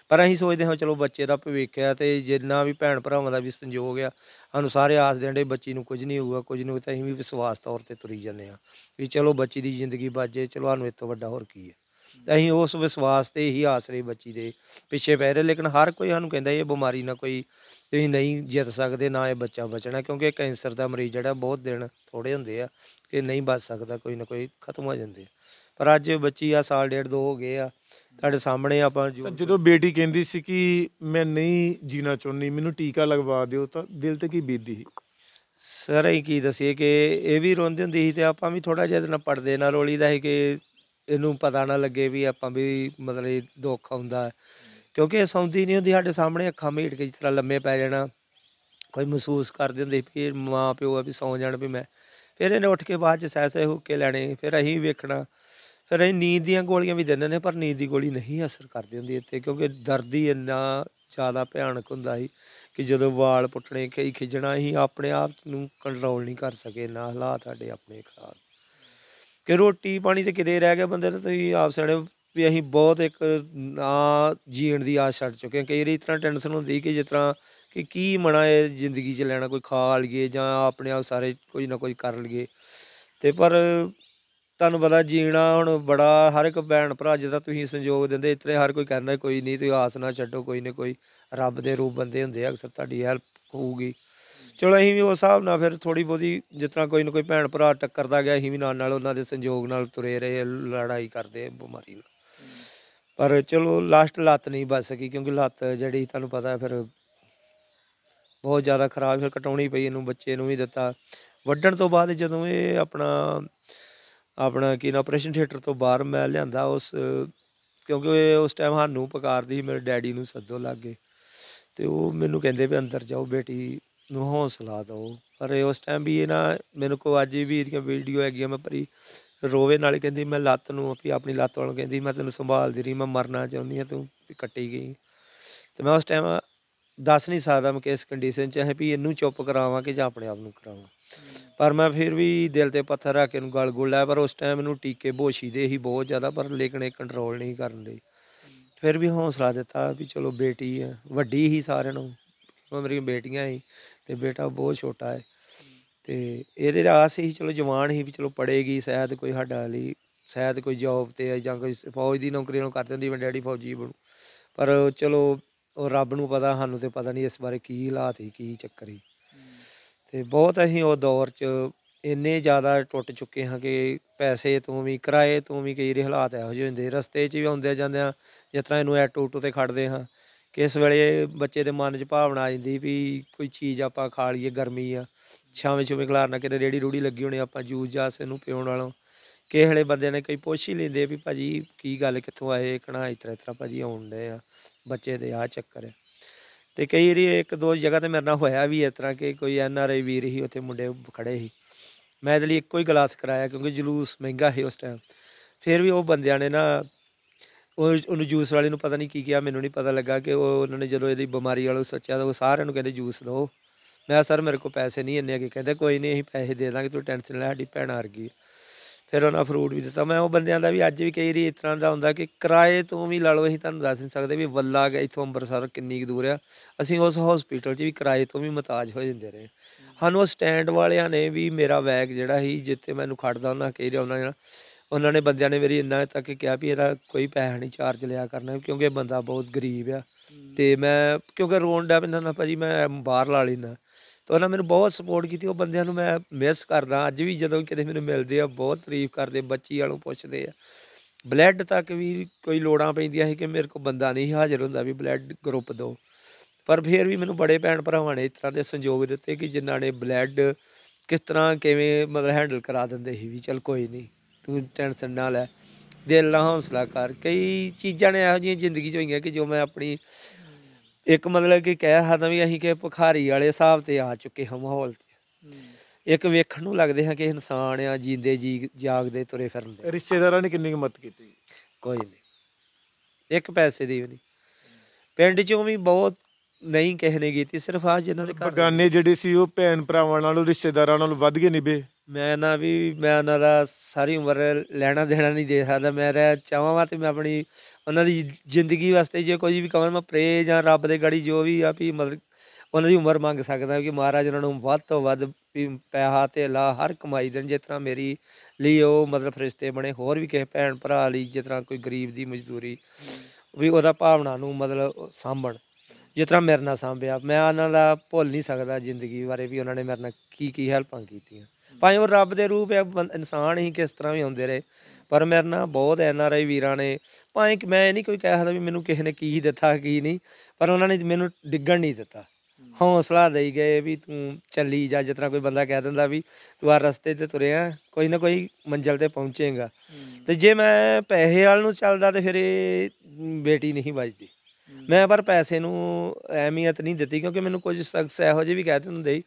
ਪਰ ਅਸੀਂ ਸੋਚਦੇ ਹਾਂ ਚਲੋ ਬੱਚੇ ਦਾ ਭਵਿੱਖ ਆ ਤੇ ਜਿੰਨਾ ਵੀ ਭੈਣ ਭਰਾਵਾਂ ਦਾ ਵੀ ਸੰਯੋਗ ਆ ਸਾਨੂੰ ਸਾਰੇ ਆਸ ਦੇਂਦੇ ਬੱਚੀ ਨੂੰ ਕੁਝ ਨਹੀਂ ਹੋਊਗਾ ਕੁਝ ਨਹੀਂ ਤਾਂ ਅਸੀਂ ਵੀ ਵਿਸ਼ਵਾਸ ਤੌਰ ਤੇ ਤੁਰੀ ਜਾਂਦੇ ਆ ਵੀ ਚਲੋ ਬੱਚੀ ਦੀ ਜ਼ਿੰਦਗੀ ਬਾਜੇ ਚਲੋ ਸਾਨੂੰ ਇਤੋਂ ਵੱਡਾ ਹੋਰ ਕੀ ਹੈ ਅਸੀਂ ਉਸ ਵਿਸ਼ਵਾਸ ਤੇ ਹੀ ਆਸਰੇ ਬੱਚੀ ਦੇ ਪਿੱਛੇ ਪੈ ਰਹੇ ਲੇਕਿਨ ਹਰ ਕੋਈ ਸਾਨੂੰ ਕਹਿੰਦਾ ਇਹ ਬਿਮਾਰੀ ਨਾ ਕੋਈ ਤੁਸੀਂ ਨਹੀਂ ਜਿੱਤ ਸਕਦੇ ਨਾ ਇਹ ਬੱਚਾ ਬਚਣਾ ਕਿਉਂਕਿ ਕੈਂਸਰ ਦਾ ਮਰੀਜ਼ ਜਿਹੜਾ ਬਹੁਤ ਦਿਨ ਥੋੜੇ ਹੁੰਦੇ ਆ ਕਿ ਨਹੀਂ ਬਚ ਸਕਦਾ ਕੋਈ ਨਾ ਕੋਈ ਖਤਮ ਹੋ ਜਾਂਦੇ ਪਰ ਅੱਜ ਬੱਚੀ ਆ ਸਾਲ ਡੇਢ ਦੋ ਹੋ ਗਏ ਆ ਤੁਹਾਡੇ ਸਾਹਮਣੇ ਆਪਾਂ ਜਦੋਂ ਬੇਟੀ ਕਹਿੰਦੀ ਸੀ ਕਿ ਮੈਂ ਨਹੀਂ ਜੀਣਾ ਚਾਹੁੰਦੀ ਮੈਨੂੰ ਟੀਕਾ ਲਗਵਾ ਦਿਓ ਤਾਂ ਦਿਲ ਤੇ ਕੀ ਬੀਤਦੀ ਸੀ ਸਰ ਇਹ ਕੀ ਦਸੀਏ ਕਿ ਇਹ ਵੀ ਰੋਂਦੀ ਹੁੰਦੀ ਸੀ ਤੇ ਆਪਾਂ ਵੀ ਥੋੜਾ ਜਿਹਾ ਨਾ ਨਾ ਰੋਲੀ ਰੋਲੀਦਾ ਹੈ ਕਿ ਇਹਨੂੰ ਪਤਾ ਨਾ ਲੱਗੇ ਵੀ ਆਪਾਂ ਵੀ ਮਤਲਬ ਦੁੱਖ ਆਉਂਦਾ ਕਿਉਂਕਿ ਇਹ ਸੌਂਦੀ ਨਹੀਂ ਹੁੰਦੀ ਸਾਡੇ ਸਾਹਮਣੇ ਅੱਖਾਂ ਮੀਟ ਕੇ ਜਿਸ ਤਰ੍ਹਾਂ ਲੰਮੇ ਪੈ ਜਾਣਾ ਕੋਈ ਮਹਿਸੂਸ ਕਰਦੇ ਹੁੰਦੇ ਵੀ ਮਾਂ ਪਿਓ ਆ ਵੀ ਸੌਂ ਜਾਣ ਵੀ ਮੈਂ ਫਿਰ ਇਹਨੇ ਉੱਠ ਕੇ ਬਾਅਦ ਚ ਸੈਸੇ ਹੁੱਕੇ ਲੈਣੇ ਫਿਰ ਅਸੀਂ ਵੇਖਣਾ ਫਿਰ ਅਸੀਂ ਨੀਂਦ ਦੀਆਂ ਗੋਲੀਆਂ ਵੀ ਦਿੰਦੇ ਨੇ ਪਰ ਨੀਂਦ ਦੀ ਗੋਲੀ ਨਹੀਂ ਅਸਰ ਕਰਦੀ ਹੁੰਦੀ ਇੱਥੇ ਕਿਉਂਕਿ ਦਰਦ ਹੀ ਇੰਨਾ ਜ਼ਿਆਦਾ ਭਿਆਨਕ ਹੁੰਦਾ ਸੀ ਕਿ ਜਦੋਂ ਵਾਲ ਪੁੱਟਣੇ ਕਈ ਖਿਜਣਾ ਹੀ ਆਪਣੇ ਆਪ ਨੂੰ ਕੰਟਰੋਲ ਨਹੀਂ ਕਰ ਸਕੇ ਨਾ ਹਾਲਾਤ ਸਾਡੇ ਆਪਣੇ ਖਰਾਬ ਕਿ ਰੋਟੀ ਪਾਣੀ ਤੇ ਕਿਤੇ ਰਹਿ ਗਿਆ ਬੰਦੇ ਦਾ ਤੁਸੀਂ ਆਪ ਸਾਰੇ ਵੀ ਅਸੀਂ ਬਹੁਤ ਇੱਕ ਨਾ ਜੀਣ ਦੀ ਆਸ ਛੱਡ ਚੁੱਕੇ ਹਾਂ ਕਈ ਵਾਰੀ ਇਤਨਾ ਤਰ੍ਹਾਂ ਟੈਨਸ਼ਨ ਹੁੰਦੀ ਕਿ ਜਿਸ ਤਰ੍ਹਾਂ ਕਿ ਕੀ ਮਣਾ ਇਹ ਜ਼ਿੰਦਗੀ 'ਚ ਲੈਣਾ ਕੋਈ ਖਾ ਲਈਏ ਜਾਂ ਆਪਣੇ ਆਪ ਸਾਰੇ ਕੁਝ ਨਾ ਕੁਝ ਕਰ ਲਈਏ ਤੇ ਪਰ ਤੁਹਾਨੂੰ ਪਤਾ ਜੀਣਾ ਹੁਣ ਬੜਾ ਹਰ ਇੱਕ ਭੈਣ ਭਰਾ ਜਿਹਦਾ ਤੁਸੀਂ ਸੰਯੋਗ ਦਿੰਦੇ ਇਤਰੇ ਹਰ ਕੋਈ ਕਹਿੰਦਾ ਕੋਈ ਨਹੀਂ ਤੇ ਆਸ ਨਾ ਛੱਡੋ ਕੋਈ ਨਾ ਕੋਈ ਰੱਬ ਦੇ ਰੂਪ ਬੰਦੇ ਹੁੰਦੇ ਆ ਅਕਸਰ ਤੁਹਾਡੀ ਹੈਲਪ ਹੋਊਗੀ ਚਲੋ ਅਸੀਂ ਵੀ ਉਸ ਹਿਸਾਬ ਨਾਲ ਫਿਰ ਥੋੜੀ ਬੋਦੀ ਜਿਤਨਾ ਕੋਈ ਨਾ ਕੋਈ ਭੈਣ ਭਰਾ ਟੱਕਰਦਾ ਗਿਆ ਅਸੀਂ ਵੀ ਨਾਲ ਨਾਲ ਉਹਨਾਂ ਦੇ ਸੰਯੋਗ ਨਾਲ ਤੁਰੇ ਰਹੇ ਲੜਾਈ ਕਰਦੇ ਬਿਮਾਰੀ ਨਾਲ ਪਰ ਚਲੋ ਲਾਸਟ ਲੱਤ ਨਹੀਂ ਬਚ ਸਕੀ ਕਿਉਂਕਿ ਲੱਤ ਜਿਹੜੀ ਤੁਹਾਨੂੰ ਪਤਾ ਫਿਰ ਬਹੁਤ ਜ਼ਿਆਦਾ ਖਰਾਬ ਫਿਰ ਕਟਾਉਣੀ ਪਈ ਇਹਨੂੰ ਬੱਚੇ ਨੂੰ ਵੀ ਦਿੱਤਾ ਵੱਢਣ ਤੋਂ ਬਾਅਦ ਜਦੋਂ ਇਹ ਆਪਣਾ ਆਪਣਾ ਕੀ ਨਾ ਆਪਰੇਸ਼ਨ ਥੀਏਟਰ ਤੋਂ ਬਾਹਰ ਮੈਂ ਲਿਆਂਦਾ ਉਸ ਕਿਉਂਕਿ ਉਸ ਟਾਈਮ ਸਾਨੂੰ ਪਕਾਰਦੀ ਸੀ ਮੇਰੇ ਡੈਡੀ ਨੂੰ ਸੱਦੋ ਲੱਗੇ ਤੇ ਉਹ ਮੈਨੂੰ ਕਹਿੰਦੇ ਵੀ ਅੰਦਰ ਜਾਓ ਬੇਟੀ ਨੂੰ ਹੌਸਲਾ ਦਿਓ ਪਰ ਉਸ ਟਾਈਮ ਵੀ ਇਹ ਨਾ ਮੈਨੂੰ ਕੋ ਅੱਜ ਵੀ ਇਹਦੀਆਂ ਵੀਡੀਓ ਹੈਗੀਆਂ ਮੈਂ ਭਰੀ ਰੋਵੇ ਨਾਲ ਕਹਿੰਦੀ ਮੈਂ ਲੱਤ ਨੂੰ ਵੀ ਆਪਣੀ ਲੱਤ ਵਾਲੋਂ ਕਹਿੰਦੀ ਮੈਂ ਤੈਨੂੰ ਸੰਭਾਲਦੀ ਰਹੀ ਮੈਂ ਮਰਨਾ ਚਾਹੁੰਦੀ ਆ ਤੂੰ ਕੱਟੀ ਗਈ ਤੇ ਮੈਂ ਉਸ ਟਾਈਮ ਦੱਸ ਨਹੀਂ ਸਕਦਾ ਮੈਂ ਕਿਸ ਕੰਡੀਸ਼ਨ 'ਚ ਹੈ ਵੀ ਇਹਨੂੰ ਚੁੱਪ ਕਰਾਵਾਂ ਕਿ ਜਾਂ ਆਪਣੇ ਆਪ ਨੂੰ ਕਰਾਵਾਂ ਪਰ ਮੈਂ ਫਿਰ ਵੀ ਦਿਲ ਤੇ ਪੱਥਰ ਰੱਖ ਕੇ ਨੂੰ ਗਲ ਗੁੱਲਾ ਪਰ ਉਸ ਟਾਈਮ ਨੂੰ ਟੀਕੇ ਬੋਸ਼ੀ ਦੇ ਹੀ ਬਹੁਤ ਜ਼ਿਆਦਾ ਪਰ ਲੇਕਿਨ ਇਹ ਕੰਟਰੋਲ ਨਹੀਂ ਕਰਨ ਲਈ ਫਿਰ ਵੀ ਹੌਸਲਾ ਦਿੱਤਾ ਵੀ ਚਲੋ ਬੇਟੀ ਹੈ ਵੱਡੀ ਹੀ ਸਾਰਿਆਂ ਨੂੰ ਮੇਰੀਆਂ ਬੇਟੀਆਂ ਹੀ ਤੇ ਬੇਟਾ ਬਹੁਤ ਛੋਟਾ ਹੈ ਤੇ ਇਹਦੇ ਦਾ ਆਸ ਹੀ ਚਲੋ ਜਵਾਨ ਹੀ ਵੀ ਚਲੋ ਪੜੇਗੀ ਸ਼ਾਇਦ ਕੋਈ ਸਾਡਾ ਲਈ ਸ਼ਾਇਦ ਕੋਈ ਜੌਬ ਤੇ ਜਾਂ ਕੋਈ ਫੌਜ ਦੀ ਨੌਕਰੀ ਨੂੰ ਕਰ ਦਿੰਦੀ ਮੈਂ ਡੈਡੀ ਫੌਜੀ ਬਣੂ ਪਰ ਚਲੋ ਉਹ ਰੱਬ ਨੂੰ ਪਤਾ ਸਾਨੂੰ ਤੇ ਪਤਾ ਨਹੀਂ ਇਸ ਬਾਰੇ ਕੀ ਹਾਲਾਤ ਹੀ ਕੀ ਚੱਕਰ ਹੀ ਤੇ ਬਹੁਤ ਅਸੀਂ ਉਹ ਦੌਰ 'ਚ ਇੰਨੇ ਜ਼ਿਆਦਾ ਟੁੱਟ ਚੁੱਕੇ ਹਾਂ ਕਿ ਪੈਸੇ ਤੋਂ ਵੀ ਕਿਰਾਏ ਤੋਂ ਵੀ ਕਈ ਹਾਲਾਤ ਇਹੋ ਜਿਹੇ ਹੁੰਦੇ ਰਸਤੇ 'ਚ ਵੀ ਆਉਂਦੇ ਜਾਂਦੇ ਆ ਜਿਸ ਤਰ੍ਹਾਂ ਇਹਨੂੰ ਐਟੋ ਟੂ ਤੇ ਖੜਦੇ ਹਾਂ ਕਿ ਇਸ ਵੇਲੇ ਬੱਚੇ ਦੇ ਮਨ 'ਚ ਭਾਵਨਾ ਆ ਜਾਂਦੀ ਵੀ ਕੋਈ ਚੀਜ਼ ਆਪਾਂ ਖਾ ਲਈਏ ਗਰਮੀ ਆ ਛਾਵੇਂ ਛੁਵੇਂ ਖਲਾਰਨਾ ਕਿਤੇ ਰੇੜੀ ਰੂੜੀ ਲੱਗੀ ਹੋਣੀ ਆਪਾਂ ਜੂਸ ਜਾਸ ਇਹਨੂੰ ਪੀਉਣ ਵਾਲੋਂ ਕਿਸੇ ਹਲੇ ਬੰਦੇ ਨੇ ਕਈ ਪੁੱਛ ਹੀ ਲੈਂਦੇ ਵੀ ਭਾਜੀ ਕੀ ਗੱਲ ਕਿੱਥੋਂ ਆਏ ਕਣਾ ਇਸ ਤਰ੍ਹਾਂ ਤਰ੍ਹਾਂ ਭਾਜੀ ਆਉਣ ਦੇ ਆ ਬੱਚੇ ਦੇ ਆ ਚੱਕਰ ਹੈ ਤੇ ਕਈ ਵਾਰੀ ਇੱਕ ਦੋ ਜਗ੍ਹਾ ਤੇ ਮੇਰੇ ਨਾਲ ਹੋਇਆ ਵੀ ਇਸ ਤਰ੍ਹਾਂ ਕਿ ਕੋਈ ਐਨ ਆਰ ਆਈ ਵੀਰ ਹੀ ਉੱਥੇ ਮੁੰਡੇ ਖੜੇ ਸੀ ਮੈਂ ਇਹਦੇ ਲਈ ਇੱਕੋ ਹੀ ਗਲਾਸ ਕਰਾਇਆ ਕਿਉਂਕਿ ਜਲੂਸ ਮਹਿੰਗਾ ਸੀ ਉਸ ਟਾਈਮ ਫਿਰ ਵੀ ਉਹ ਬੰਦਿਆਂ ਨੇ ਨਾ ਉਹ ਉਹਨੂੰ ਜੂਸ ਵਾਲੇ ਨੂੰ ਪਤਾ ਨਹੀਂ ਕੀ ਕਿਹਾ ਮੈਨੂੰ ਨਹੀਂ ਪਤਾ ਲੱਗਾ ਕਿ ਉਹ ਉਹਨਾਂ ਨੇ ਜਦੋਂ ਇਹਦੀ ਬਿਮਾਰੀ ਵਾਲੋ ਸੱਚਾ ਤਾਂ ਉਹ ਸਾਰਿਆਂ ਨੂੰ ਕਹਿੰਦੇ ਜੂਸ ਦਿਓ ਮੈਂ ਸਰ ਮੇਰੇ ਕੋਲ ਪੈਸੇ ਨਹੀਂ ਇੰਨੇ ਕਿ ਕਹਿੰਦੇ ਕੋਈ ਨਹੀਂ ਅਸੀਂ ਪੈਸੇ ਦੇ ਦਾਂਗੇ ਤੂੰ ਟੈਨਸ਼ਨ ਲੈ ਸਾਡੀ ਭੈਣ ਹਾਰ ਗਈ ਫਿਰ ਉਹਨਾਂ ਫਰੂਟ ਵੀ ਦਿੱਤਾ ਮੈਂ ਉਹ ਬੰਦਿਆਂ ਦਾ ਵੀ ਅੱਜ ਵੀ ਕਈ ਰੀ ਇਸ ਤਰ੍ਹਾਂ ਦਾ ਹੁੰਦਾ ਕਿ ਕਿਰਾਏ ਤੋਂ ਵੀ ਲਾ ਲਓ ਅਸੀਂ ਤੁਹਾਨੂੰ ਦੱਸ ਨਹੀਂ ਸਕਦੇ ਵੀ ਵੱਲਾ ਗਿਆ ਇੱਥੋਂ ਅੰਬਰਸਰ ਕਿੰਨੀ ਕੁ ਦੂਰ ਆ ਅਸੀਂ ਉਸ ਹਸਪੀਟਲ 'ਚ ਵੀ ਕਿਰਾਏ ਤੋਂ ਵੀ ਮਤਾਜ ਹੋ ਜਾਂਦੇ ਰਹੇ ਸਾਨੂੰ ਉਹ ਸਟੈਂਡ ਵਾਲਿਆਂ ਨੇ ਵੀ ਮੇਰਾ ਬੈਗ ਜਿਹੜਾ ਸੀ ਜਿੱਥੇ ਮੈਨੂੰ ਖੜਦਾ ਉਹਨਾਂ ਕਹਿ ਰਿਹਾ ਉਹਨਾਂ ਉਹਨਾਂ ਨੇ ਬੰਦਿਆਂ ਨੇ ਮੇਰੀ ਇੰਨਾ ਤੱਕ ਕਿਹਾ ਵੀ ਇਹਦਾ ਕੋਈ ਪੈਸਾ ਨਹੀਂ ਚਾਰਜ ਲਿਆ ਕਰਨਾ ਕਿਉਂਕਿ ਬੰਦਾ ਬਹੁਤ ਗਰੀਬ ਆ ਤੇ ਮੈਂ ਕਿਉਂਕਿ ਰੋਣ ਡਾ ਪੈਂਦਾ ਨਾ ਭਾਜੀ ਮੈਂ ਬਾਹਰ ਲਾ ਲੈਣਾ ਤਾਂ ਉਹਨਾਂ ਮੈਨੂੰ ਬਹੁਤ ਸਪੋਰਟ ਕੀਤੀ ਉਹ ਬੰਦਿਆਂ ਨੂੰ ਮੈਂ ਮਿਸ ਕਰਦਾ ਅੱਜ ਵੀ ਜਦੋਂ ਕਿਤੇ ਮੈਨੂੰ ਮਿਲਦੇ ਆ ਬਹੁਤ ਤਾਰੀਫ ਕਰਦੇ ਬੱਚੀ ਵਾਲੋਂ ਪੁੱਛਦੇ ਆ ਬਲੱਡ ਤੱਕ ਵੀ ਕੋਈ ਲੋੜਾਂ ਪੈਂਦੀਆਂ ਸੀ ਕਿ ਮੇਰੇ ਕੋਲ ਬੰਦਾ ਨਹੀਂ ਹਾਜ਼ਰ ਹੁੰਦਾ ਵੀ ਬਲੱਡ ਗਰੁੱਪ ਦੋ ਪਰ ਫਿਰ ਵੀ ਮੈਨੂੰ ਬੜੇ ਭੈਣ ਭਰਾਵਾਂ ਨੇ ਇਸ ਤਰ੍ਹਾਂ ਦੇ ਸੰਯੋਗ ਦਿੱਤੇ ਕਿ ਜਿਨ੍ਹਾਂ ਨੇ ਬਲੱਡ ਕਿਸ ਤਰ੍ਹਾਂ ਕਿਵੇਂ ਮਤਲਬ ਹੈਂਡਲ ਕਰਾ ਦਿੰਦੇ ਸੀ ਵੀ ਚਲ ਕੋਈ ਨਹੀਂ ਤੂੰ ਟੈਨਸ਼ਨ ਨਾ ਲੈ ਦਿਲ ਨਾਲ ਹੌਸਲਾ ਕਰ ਕਈ ਚੀਜ਼ਾਂ ਨੇ ਇਹੋ ਜਿਹੀਆਂ ਜ਼ਿੰਦਗੀ 'ਚ ਹੋਈਆਂ ਕਿ ਜੋ ਮੈਂ ਆਪਣੀ ਇੱਕ ਮਤਲਬ ਕਿ ਕਹਿ ਸਕਦਾ ਵੀ ਅਸੀਂ ਕਿ ਭਖਾਰੀ ਵਾਲੇ ਹਿਸਾਬ ਤੇ ਆ ਚੁੱਕੇ ਹਾਂ ਮਾਹੌਲ ਤੇ ਇੱਕ ਵੇਖਣ ਨੂੰ ਲੱਗਦੇ ਹਾਂ ਕਿ ਇਨਸਾਨ ਆ ਜੀਂਦੇ ਜੀ ਜਾਗਦੇ ਤੁਰੇ ਫਿਰਦੇ ਰਿਸ਼ਤੇਦਾਰਾਂ ਨੇ ਕਿੰਨੀ ਮਦਦ ਕੀਤੀ ਕੋਈ ਨਹੀਂ ਇੱਕ ਪੈਸੇ ਦੀ ਵੀ ਨਹੀਂ ਪਿੰਡ ਚੋਂ ਵੀ ਬਹੁਤ ਨਹੀਂ ਕਹਿਣੇ ਕੀਤੀ ਸਿਰਫ ਆ ਜਿਹਨਾਂ ਦੇ ਘਰ ਬਗਾਨੇ ਜਿਹੜੇ ਸੀ ਉਹ ਭੈਣ ਭਰਾਵਾਂ ਨਾਲੋਂ ਰਿਸ਼ਤੇਦਾਰਾਂ ਨਾਲੋਂ ਵੱਧ ਕੇ ਬੇ ਮੈਂ ਨਾ ਵੀ ਮੈਂ ਉਹਨਾਂ ਦਾ ਸਾਰੀ ਉਮਰ ਲੈਣਾ ਦੇਣਾ ਨਹੀਂ ਦੇ ਸਕਦਾ ਮੈਂ ਮੇਰਾ ਚਾਹਵਾਂ ਤੇ ਮੈਂ ਆਪਣੀ ਉਹਨਾਂ ਦੀ ਜ਼ਿੰਦਗੀ ਵਾਸਤੇ ਜੇ ਕੋਈ ਵੀ ਕਮਨ ਮੈਂ ਪ੍ਰੇ ਜਾਂ ਰੱਬ ਦੇ ਗਾੜੀ ਜੋ ਵੀ ਆ ਵੀ ਮਤਲਬ ਉਹਨਾਂ ਦੀ ਉਮਰ ਮੰਗ ਸਕਦਾ ਕਿ ਮਹਾਰਾਜ ਉਹਨਾਂ ਨੂੰ ਵੱਧ ਤੋਂ ਵੱਧ ਪੈਸਾ ਤੇ ਲਾ ਹਰ ਕਮਾਈ ਦੇਣ ਜਿਤਨਾ ਤਰ੍ਹਾਂ ਮੇਰੀ ਲਈ ਉਹ ਮਤਲਬ ਫਰਿਸ਼ਤੇ ਬਣੇ ਹੋਰ ਵੀ ਕਿਸੇ ਭੈਣ ਭਰਾ ਲਈ ਜਿਤਨਾ ਤਰ੍ਹਾਂ ਕੋਈ ਗਰੀਬ ਦੀ ਮਜ਼ਦੂਰੀ ਵੀ ਉਹਦਾ ਭਾਵਨਾ ਨੂੰ ਮਤਲਬ ਸਾਂਭਣ ਜਿਤਨਾ ਤਰ੍ਹਾਂ ਮੇਰੇ ਨਾਲ ਸਾਂਭਿਆ ਮੈਂ ਉਹਨਾਂ ਦਾ ਭੁੱਲ ਨਹੀਂ ਸਕਦਾ ਜ਼ਿੰਦਗੀ ਬਾਰੇ ਵੀ ਉਹਨਾਂ ਨੇ ਮੇਰੇ ਨਾਲ ਕੀ ਕੀ ਹੈਲਪਾਂ ਕੀਤੀਆਂ ਭਾਵੇਂ ਉਹ ਰੱਬ ਦੇ ਰੂਪ ਹੈ ਇਨਸਾਨ ਹੀ ਕਿਸ ਤਰ੍ਹਾਂ ਵੀ ਹੁੰਦੇ ਰਹੇ ਪਰ ਮੇਰੇ ਨਾਲ ਬਹੁਤ ਐਨ ਆਰ ਆਈ ਵੀਰਾਂ ਨੇ ਭਾਵੇਂ ਮੈਂ ਨਹੀਂ ਕੋਈ ਕਹਿ ਸਕਦਾ ਵੀ ਮੈਨੂੰ ਕਿਸੇ ਨੇ ਕੀ ਦਿੱਤਾ ਕੀ ਨਹੀਂ ਪਰ ਉਹਨਾਂ ਨੇ ਮੈਨੂੰ ਡਿੱਗਣ ਨਹੀਂ ਦਿੱਤਾ ਹੌਸਲਾ ਦੇਈ ਗਏ ਵੀ ਤੂੰ ਚੱਲੀ ਜਾ ਜਿਸ ਤਰ੍ਹਾਂ ਕੋਈ ਬੰਦਾ ਕਹਿ ਦਿੰਦਾ ਵੀ ਤੂੰ ਆ ਰਸਤੇ ਤੇ ਤੁਰਿਆ ਕੋਈ ਨਾ ਕੋਈ ਮੰਜ਼ਲ ਤੇ ਪਹੁੰਚੇਗਾ ਤੇ ਜੇ ਮੈਂ ਪੈਸੇ ਵਾਲ ਨੂੰ ਚੱਲਦਾ ਤੇ ਫਿਰ ਇਹ ਬੇਟੀ ਨਹੀਂ ਵੱਜਦੀ ਮੈਂ ਪਰ ਪੈਸੇ ਨੂੰ ਅਹਿਮੀਅਤ ਨਹੀਂ ਦਿੱਤੀ ਕਿਉਂਕਿ ਮੈਨੂੰ ਕੁਝ ਸ਼ਖਸ ਇਹੋ ਜਿਹੇ ਵੀ ਕਹਿ ਦਿੰਦੇ ਹੁੰਦੇ